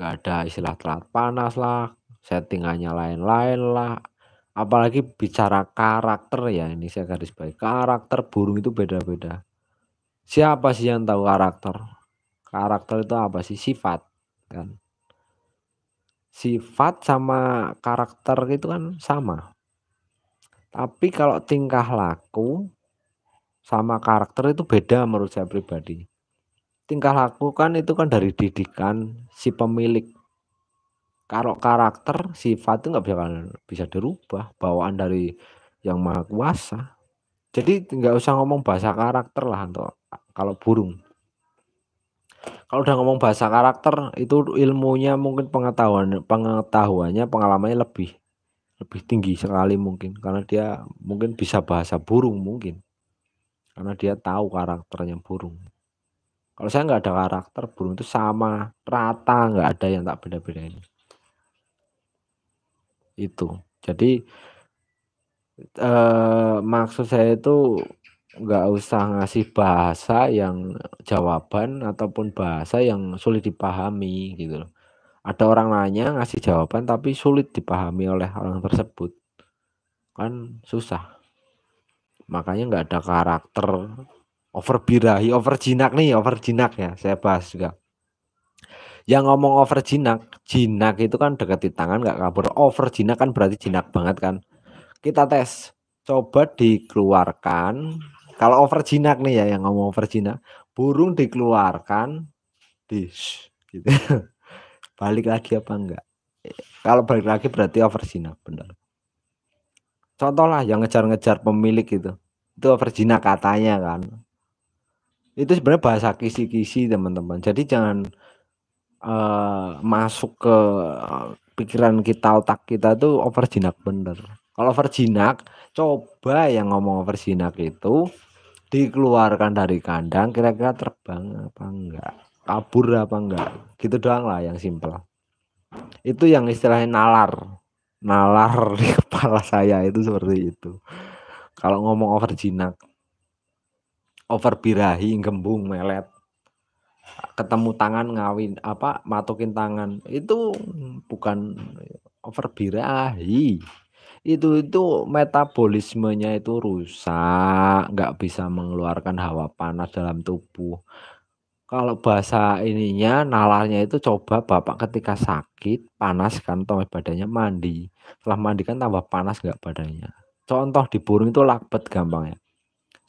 [SPEAKER 1] nggak ada istilah telat panas lah settingannya lain-lain lah apalagi bicara karakter ya ini saya garis baik karakter burung itu beda-beda siapa sih yang tahu karakter Karakter itu apa sih? Sifat kan. Sifat sama karakter itu kan sama. Tapi kalau tingkah laku sama karakter itu beda menurut saya pribadi. Tingkah laku kan itu kan dari didikan si pemilik. Kalau karakter sifat itu nggak bisa bisa dirubah bawaan dari yang maha kuasa. Jadi nggak usah ngomong bahasa karakter lah untuk kalau burung kalau udah ngomong bahasa karakter itu ilmunya mungkin pengetahuan pengetahuannya pengalamannya lebih lebih tinggi sekali mungkin karena dia mungkin bisa bahasa burung mungkin karena dia tahu karakternya burung kalau saya nggak ada karakter burung itu sama rata nggak ada yang tak beda beda ini. itu jadi eh, maksud saya itu nggak usah ngasih bahasa yang jawaban ataupun bahasa yang sulit dipahami gitu loh. Ada orang nanya ngasih jawaban tapi sulit dipahami oleh orang tersebut. Kan susah. Makanya nggak ada karakter over birahi, over jinak nih, over jinak ya. Saya bahas juga. Yang ngomong over jinak, jinak itu kan di tangan nggak kabur. Over jinak kan berarti jinak banget kan. Kita tes. Coba dikeluarkan kalau over jinak nih ya yang ngomong over jinak, burung dikeluarkan di gitu. <laughs> balik lagi apa enggak? Kalau balik lagi berarti over jinak benar. Contoh lah yang ngejar-ngejar pemilik itu. Itu over jinak katanya kan. Itu sebenarnya bahasa kisi-kisi teman-teman. Jadi jangan uh, masuk ke eh, pikiran kita otak kita tuh over jinak bener kalau over jinak coba yang ngomong over jinak itu dikeluarkan dari kandang kira-kira terbang apa enggak kabur apa enggak gitu doang lah yang simple itu yang istilahnya nalar nalar <laughs> di kepala saya itu seperti itu kalau ngomong over jinak over birahi gembung melet ketemu tangan ngawin apa matukin tangan itu bukan over birahi itu itu metabolismenya itu rusak, nggak bisa mengeluarkan hawa panas dalam tubuh. Kalau bahasa ininya nalarnya itu coba bapak ketika sakit panas kan tambah badannya mandi. Setelah mandi kan tambah panas nggak badannya. Contoh di burung itu lakbet ya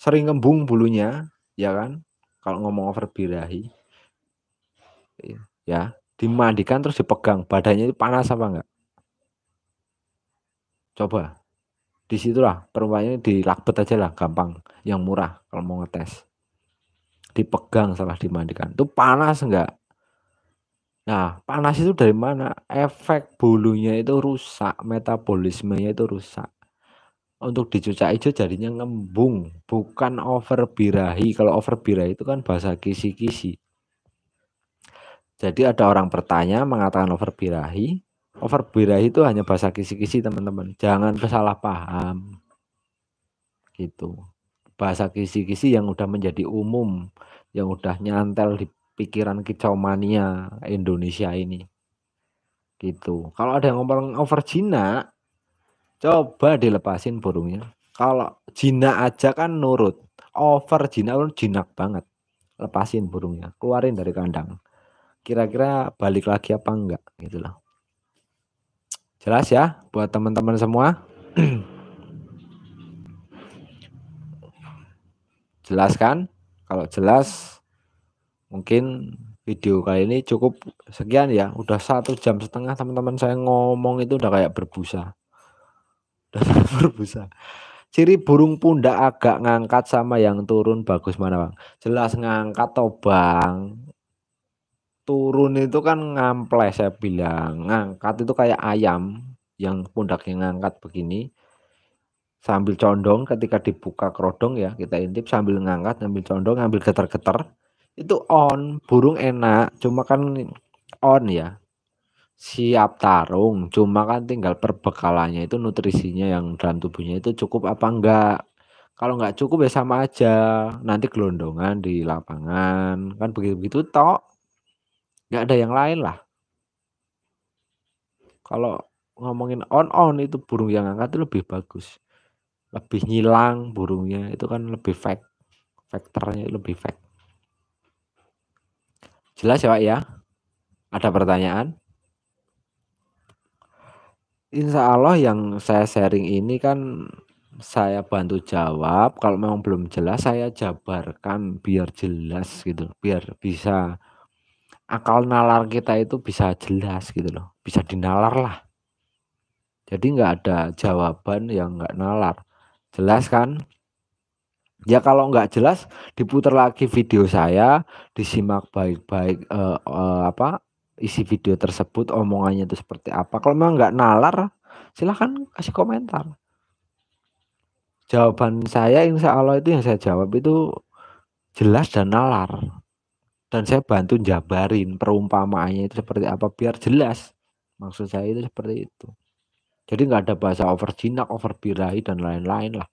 [SPEAKER 1] Sering ngembung bulunya, ya kan? Kalau ngomong over birahi. Ya, dimandikan terus dipegang, badannya itu panas apa enggak? coba di disitulah di lakbet aja lah gampang yang murah kalau mau ngetes dipegang setelah dimandikan itu panas enggak nah panas itu dari mana efek bulunya itu rusak metabolismenya itu rusak untuk dicuca itu jadinya ngembung bukan over birahi kalau over birahi itu kan bahasa kisi-kisi jadi ada orang bertanya mengatakan over birahi Over overbirahi itu hanya bahasa kisi-kisi teman-teman jangan salah paham gitu bahasa kisi-kisi yang udah menjadi umum yang udah nyantel di pikiran kicau mania Indonesia ini gitu kalau ada yang ngomong over Cina coba dilepasin burungnya kalau Cina aja kan nurut over Cina oh, jinak banget lepasin burungnya keluarin dari kandang kira-kira balik lagi apa enggak gitu loh Jelas ya buat teman-teman semua? <clears throat> jelas kan? Kalau jelas mungkin video kali ini cukup sekian ya. Udah satu jam setengah teman-teman saya ngomong itu udah kayak berbusa. Udah <laughs> berbusa. Ciri burung pundak agak ngangkat sama yang turun bagus mana bang? Jelas ngangkat toh bang turun itu kan ngamples saya bilang ngangkat itu kayak ayam yang pundaknya ngangkat begini sambil condong ketika dibuka kerodong ya kita intip sambil ngangkat sambil condong ngambil geter-geter itu on burung enak cuma kan on ya siap tarung cuma kan tinggal perbekalannya itu nutrisinya yang dalam tubuhnya itu cukup apa enggak kalau enggak cukup ya sama aja nanti gelondongan di lapangan kan begitu begitu tok nggak ada yang lain lah kalau ngomongin on on itu burung yang angkat itu lebih bagus lebih nyilang burungnya itu kan lebih fact faktornya lebih fact jelas ya Pak ya ada pertanyaan Insya Allah yang saya sharing ini kan saya bantu jawab kalau memang belum jelas saya jabarkan biar jelas gitu biar bisa akal nalar kita itu bisa jelas gitu loh bisa dinalar lah jadi nggak ada jawaban yang nggak nalar jelas kan Ya kalau nggak jelas diputar lagi video saya, disimak baik-baik uh, uh, apa isi video tersebut, omongannya itu seperti apa. Kalau memang nggak nalar, silahkan kasih komentar. Jawaban saya insya Allah itu yang saya jawab itu jelas dan nalar dan saya bantu jabarin perumpamaannya itu seperti apa biar jelas maksud saya itu seperti itu jadi nggak ada bahasa over jinak over birahi dan lain-lain lah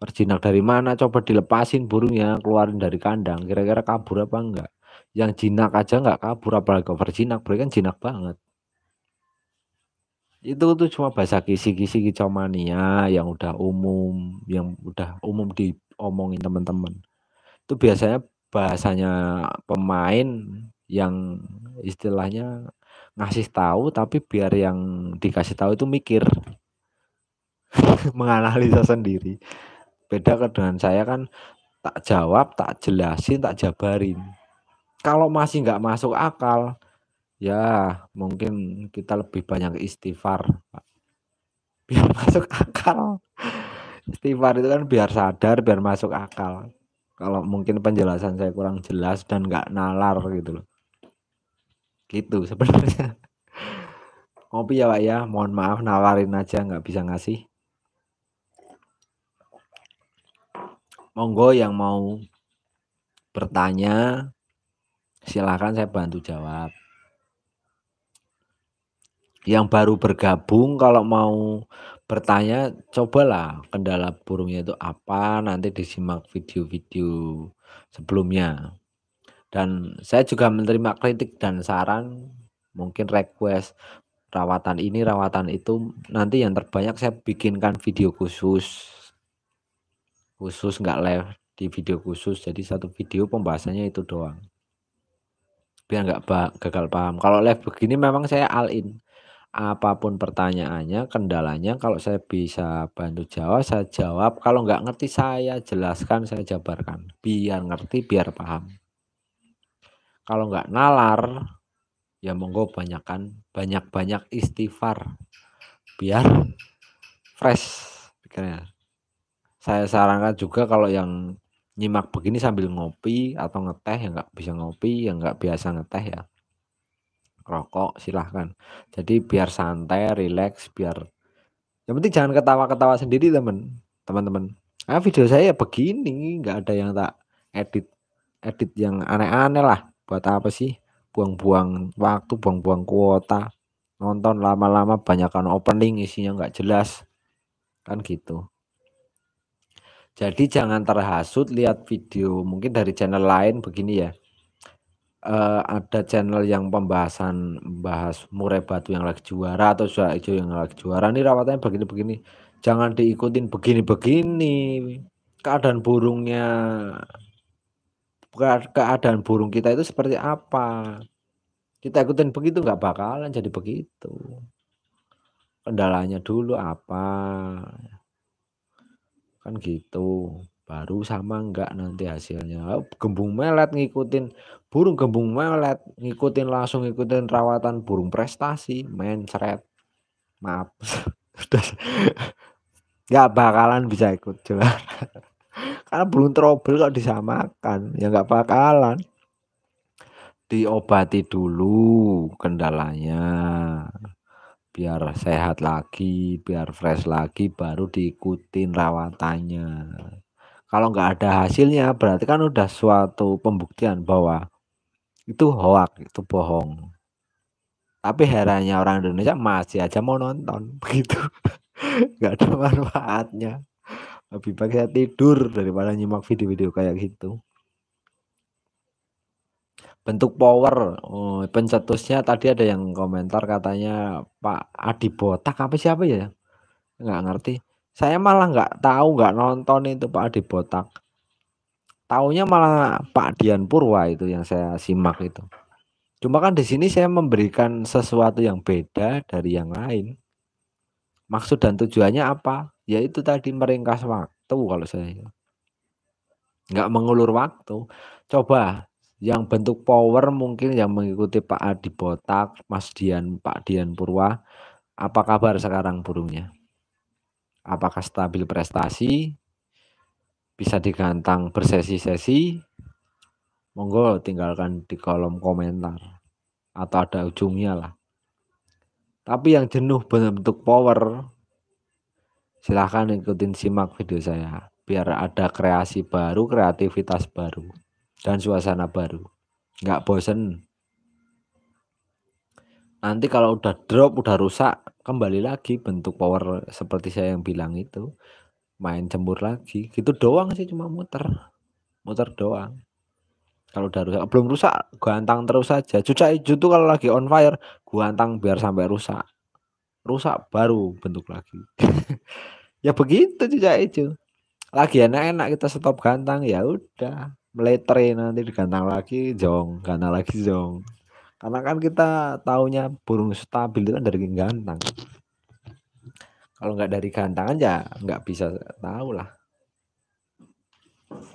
[SPEAKER 1] overjinak dari mana coba dilepasin burungnya keluarin dari kandang kira-kira kabur apa enggak yang jinak aja nggak kabur apalagi over jinak kan jinak banget itu tuh cuma bahasa kisi-kisi kicomania yang udah umum yang udah umum diomongin teman-teman itu biasanya bahasanya pemain yang istilahnya ngasih tahu tapi biar yang dikasih tahu itu mikir <laughs> menganalisa sendiri beda ke dengan saya kan tak jawab tak jelasin tak jabarin kalau masih nggak masuk akal ya mungkin kita lebih banyak istighfar biar <laughs> masuk akal istighfar itu kan biar sadar biar masuk akal kalau mungkin penjelasan saya kurang jelas dan nggak nalar gitu loh gitu sebenarnya <laughs> ngopi ya pak ya mohon maaf nawarin aja nggak bisa ngasih monggo yang mau bertanya silahkan saya bantu jawab yang baru bergabung kalau mau bertanya cobalah kendala burungnya itu apa nanti disimak video-video sebelumnya dan saya juga menerima kritik dan saran mungkin request rawatan ini rawatan itu nanti yang terbanyak saya bikinkan video khusus khusus nggak live di video khusus jadi satu video pembahasannya itu doang biar nggak gagal paham kalau live begini memang saya all in apapun pertanyaannya, kendalanya, kalau saya bisa bantu jawab, saya jawab. Kalau nggak ngerti, saya jelaskan, saya jabarkan. Biar ngerti, biar paham. Kalau nggak nalar, ya monggo banyakkan, banyak-banyak istighfar. Biar fresh pikirnya. Saya sarankan juga kalau yang nyimak begini sambil ngopi atau ngeteh yang nggak bisa ngopi, yang nggak biasa ngeteh ya rokok silahkan jadi biar santai relax biar yang penting jangan ketawa-ketawa sendiri temen teman-teman ah video saya ya begini nggak ada yang tak edit edit yang aneh-aneh lah buat apa sih buang-buang waktu buang-buang kuota nonton lama-lama banyakkan opening isinya nggak jelas kan gitu jadi jangan terhasut lihat video mungkin dari channel lain begini ya uh, ada channel yang pembahasan bahas murai batu yang lagi juara atau sudah hijau yang lagi juara nih rawatannya begini-begini jangan diikutin begini-begini keadaan burungnya keadaan burung kita itu seperti apa kita ikutin begitu nggak bakalan jadi begitu kendalanya dulu apa kan gitu baru sama enggak nanti hasilnya gembung melet ngikutin burung gembung melet ngikutin langsung ngikutin rawatan burung prestasi main seret maaf <laughs> nggak bakalan bisa ikut juara <laughs> karena burung trouble kok disamakan ya nggak bakalan diobati dulu kendalanya biar sehat lagi biar fresh lagi baru diikutin rawatannya kalau nggak ada hasilnya berarti kan udah suatu pembuktian bahwa itu hoak, itu bohong. Tapi herannya iya. orang Indonesia masih aja mau nonton <laughs> begitu. nggak ada manfaatnya. Lebih baik saya tidur daripada nyimak video-video kayak gitu bentuk power. Oh, pencetusnya tadi ada yang komentar katanya Pak Adi Botak apa siapa ya? Nggak ngerti. Saya malah nggak tahu, nggak nonton itu Pak Adi Botak. Taunya malah Pak Dian Purwa itu yang saya simak itu. Cuma kan di sini saya memberikan sesuatu yang beda dari yang lain. Maksud dan tujuannya apa? Yaitu tadi meringkas waktu kalau saya. Nggak mengulur waktu. Coba yang bentuk power mungkin yang mengikuti Pak Adi Botak, Mas Dian, Pak Dian Purwa. Apa kabar sekarang burungnya? apakah stabil prestasi, bisa digantang bersesi-sesi, monggo tinggalkan di kolom komentar atau ada ujungnya lah. Tapi yang jenuh bentuk power, silahkan ikutin simak video saya biar ada kreasi baru, kreativitas baru, dan suasana baru. Nggak bosen nanti kalau udah drop udah rusak kembali lagi bentuk power seperti saya yang bilang itu main jemur lagi gitu doang sih cuma muter muter doang kalau udah rusak belum rusak gua antang terus saja cuca itu kalau lagi on fire gua antang biar sampai rusak rusak baru bentuk lagi <laughs> ya begitu cuca itu lagi enak-enak kita stop gantang ya udah meletre nanti digantang lagi jong gantang lagi jong karena kan kita taunya burung stabil itu kan dari gantang. Kalau nggak dari gantangan ya nggak bisa tahu lah.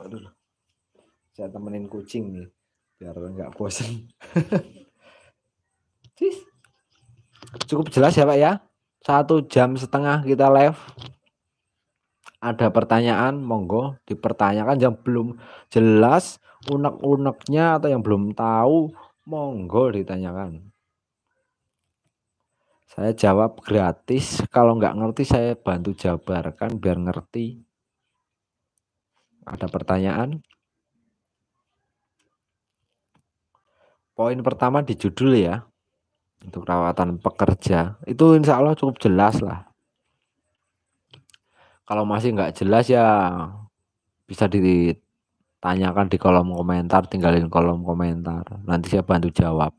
[SPEAKER 1] Aduh, saya temenin kucing nih biar nggak bosan <laughs> Cukup jelas ya Pak ya. Satu jam setengah kita live ada pertanyaan monggo dipertanyakan yang belum jelas unek-uneknya atau yang belum tahu Monggo ditanyakan. Saya jawab gratis. Kalau nggak ngerti saya bantu jabarkan biar ngerti. Ada pertanyaan? Poin pertama di judul ya. Untuk rawatan pekerja. Itu insya Allah cukup jelas lah. Kalau masih nggak jelas ya bisa di tanyakan di kolom komentar, tinggalin kolom komentar. Nanti saya bantu jawab.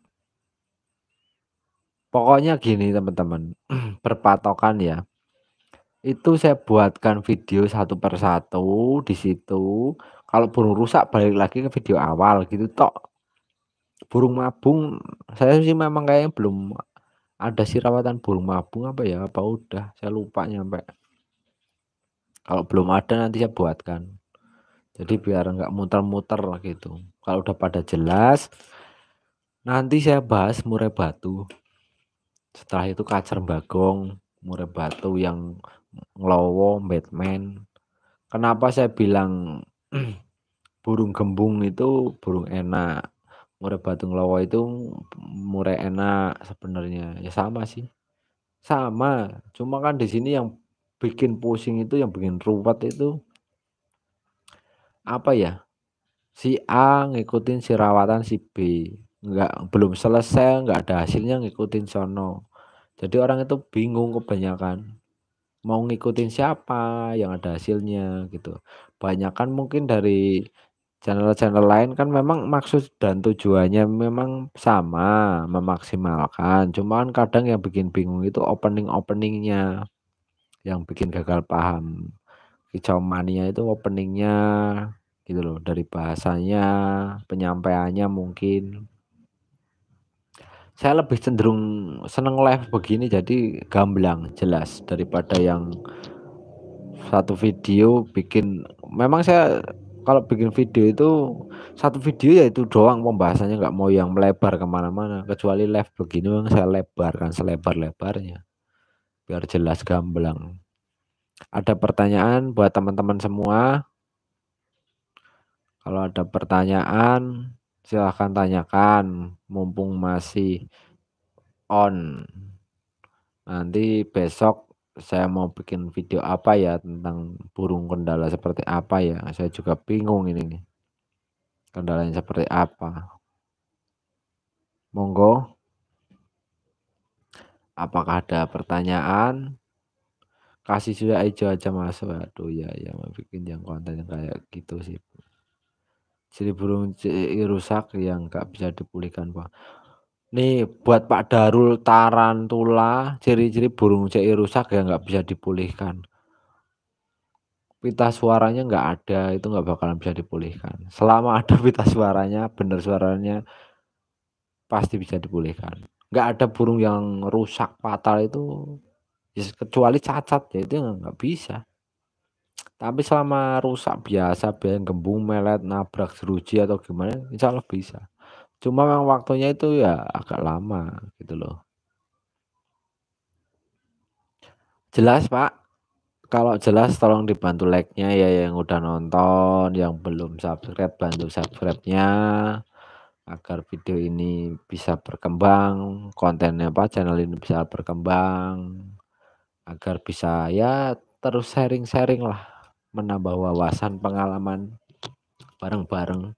[SPEAKER 1] Pokoknya gini teman-teman, <clears throat> berpatokan ya. Itu saya buatkan video satu persatu di situ. Kalau burung rusak balik lagi ke video awal gitu tok. Burung mabung, saya sih memang kayaknya belum ada sirawatan burung mabung apa ya apa udah saya lupa nyampe kalau belum ada nanti saya buatkan jadi biar nggak muter-muter gitu. Kalau udah pada jelas, nanti saya bahas murai batu. Setelah itu kacer bagong, murai batu yang ngelowo, Batman. Kenapa saya bilang <clears throat> burung gembung itu burung enak, murai batu ngelowo itu murai enak sebenarnya. Ya sama sih. Sama, cuma kan di sini yang bikin pusing itu yang bikin ruwet itu apa ya si A ngikutin si rawatan si B nggak belum selesai nggak ada hasilnya ngikutin sono jadi orang itu bingung kebanyakan mau ngikutin siapa yang ada hasilnya gitu banyakkan mungkin dari channel-channel lain kan memang maksud dan tujuannya memang sama memaksimalkan cuman kadang yang bikin bingung itu opening openingnya yang bikin gagal paham Kicau Mania itu openingnya gitu loh dari bahasanya penyampaiannya mungkin saya lebih cenderung seneng live begini jadi gamblang jelas daripada yang satu video bikin memang saya kalau bikin video itu satu video yaitu doang pembahasannya nggak mau yang melebar kemana-mana kecuali live begini memang saya lebarkan selebar-lebarnya biar jelas gamblang ada pertanyaan buat teman-teman semua? Kalau ada pertanyaan, silahkan tanyakan, mumpung masih on. Nanti besok saya mau bikin video apa ya tentang burung kendala seperti apa ya. Saya juga bingung ini Kendalanya seperti apa. Monggo. Apakah ada pertanyaan? kasih sudah hijau aja mas waduh ya ya bikin yang konten yang kayak gitu sih jadi burung rusak yang nggak bisa dipulihkan pak nih buat Pak Darul tarantula ciri-ciri burung CI rusak yang nggak bisa dipulihkan pita suaranya nggak ada itu nggak bakalan bisa dipulihkan selama ada pita suaranya bener suaranya pasti bisa dipulihkan nggak ada burung yang rusak fatal itu ya, kecuali cacat ya itu nggak bisa tapi selama rusak biasa biar gembung melet nabrak seruji atau gimana insya Allah bisa cuma memang waktunya itu ya agak lama gitu loh jelas pak kalau jelas tolong dibantu like-nya ya yang udah nonton yang belum subscribe bantu subscribe-nya agar video ini bisa berkembang kontennya Pak channel ini bisa berkembang agar bisa ya terus sharing-sharing lah menambah wawasan pengalaman bareng-bareng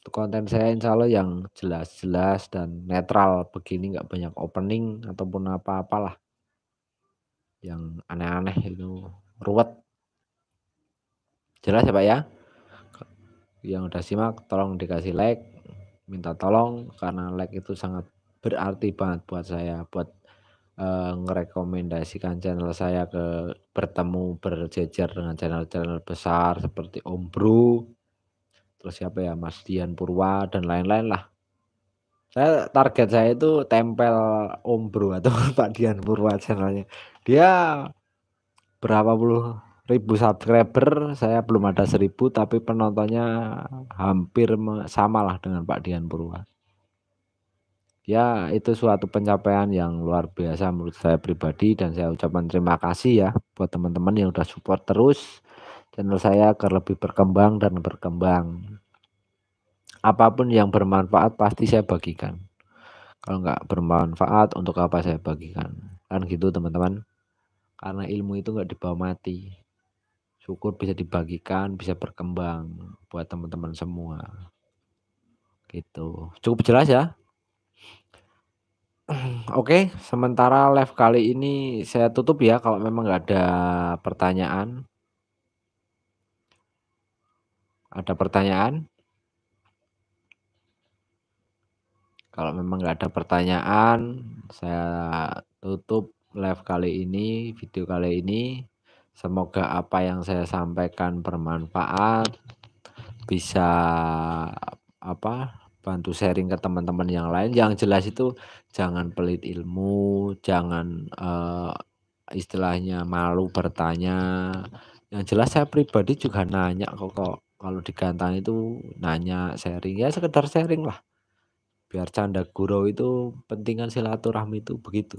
[SPEAKER 1] untuk konten saya insya Allah yang jelas-jelas dan netral begini nggak banyak opening ataupun apa-apalah yang aneh-aneh itu ruwet jelas ya Pak ya yang udah simak tolong dikasih like minta tolong karena like itu sangat berarti banget buat saya buat uh, ngerekomendasikan channel saya ke bertemu berjejer dengan channel-channel besar seperti Om Bro, terus siapa ya Mas Dian Purwa dan lain-lain lah. Saya target saya itu tempel Om Bro atau <laughs> Pak Dian Purwa channelnya. Dia berapa puluh ribu subscriber, saya belum ada seribu tapi penontonnya hampir sama lah dengan Pak Dian Purwa ya itu suatu pencapaian yang luar biasa menurut saya pribadi dan saya ucapkan terima kasih ya buat teman-teman yang udah support terus channel saya agar lebih berkembang dan berkembang apapun yang bermanfaat pasti saya bagikan kalau nggak bermanfaat untuk apa saya bagikan kan gitu teman-teman karena ilmu itu nggak dibawa mati syukur bisa dibagikan bisa berkembang buat teman-teman semua gitu cukup jelas ya <clears throat> Oke, sementara live kali ini saya tutup ya kalau memang nggak ada pertanyaan. Ada pertanyaan? Kalau memang nggak ada pertanyaan, saya tutup live kali ini, video kali ini. Semoga apa yang saya sampaikan bermanfaat, bisa apa bantu sharing ke teman-teman yang lain. Yang jelas itu jangan pelit ilmu, jangan uh, istilahnya malu bertanya. Yang jelas saya pribadi juga nanya kok, kok kalau di Gantan itu nanya sharing ya sekedar sharing lah. Biar canda gurau itu pentingan silaturahmi itu begitu.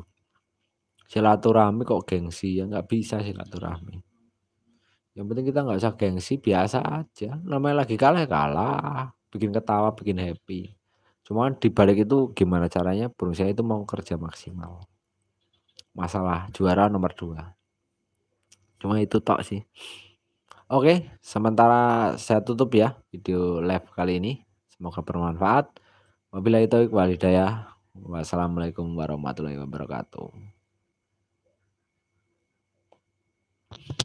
[SPEAKER 1] Silaturahmi kok gengsi ya nggak bisa silaturahmi. Yang penting kita nggak usah gengsi biasa aja. Namanya lagi kalah ya kalah. Bikin ketawa, bikin happy. Cuman dibalik itu gimana caranya Borussia itu mau kerja maksimal. Masalah juara nomor dua. Cuma itu tok sih. Oke, sementara saya tutup ya video live kali ini. Semoga bermanfaat. Wabillahi taufiq walhidayah. Wassalamualaikum warahmatullahi wabarakatuh.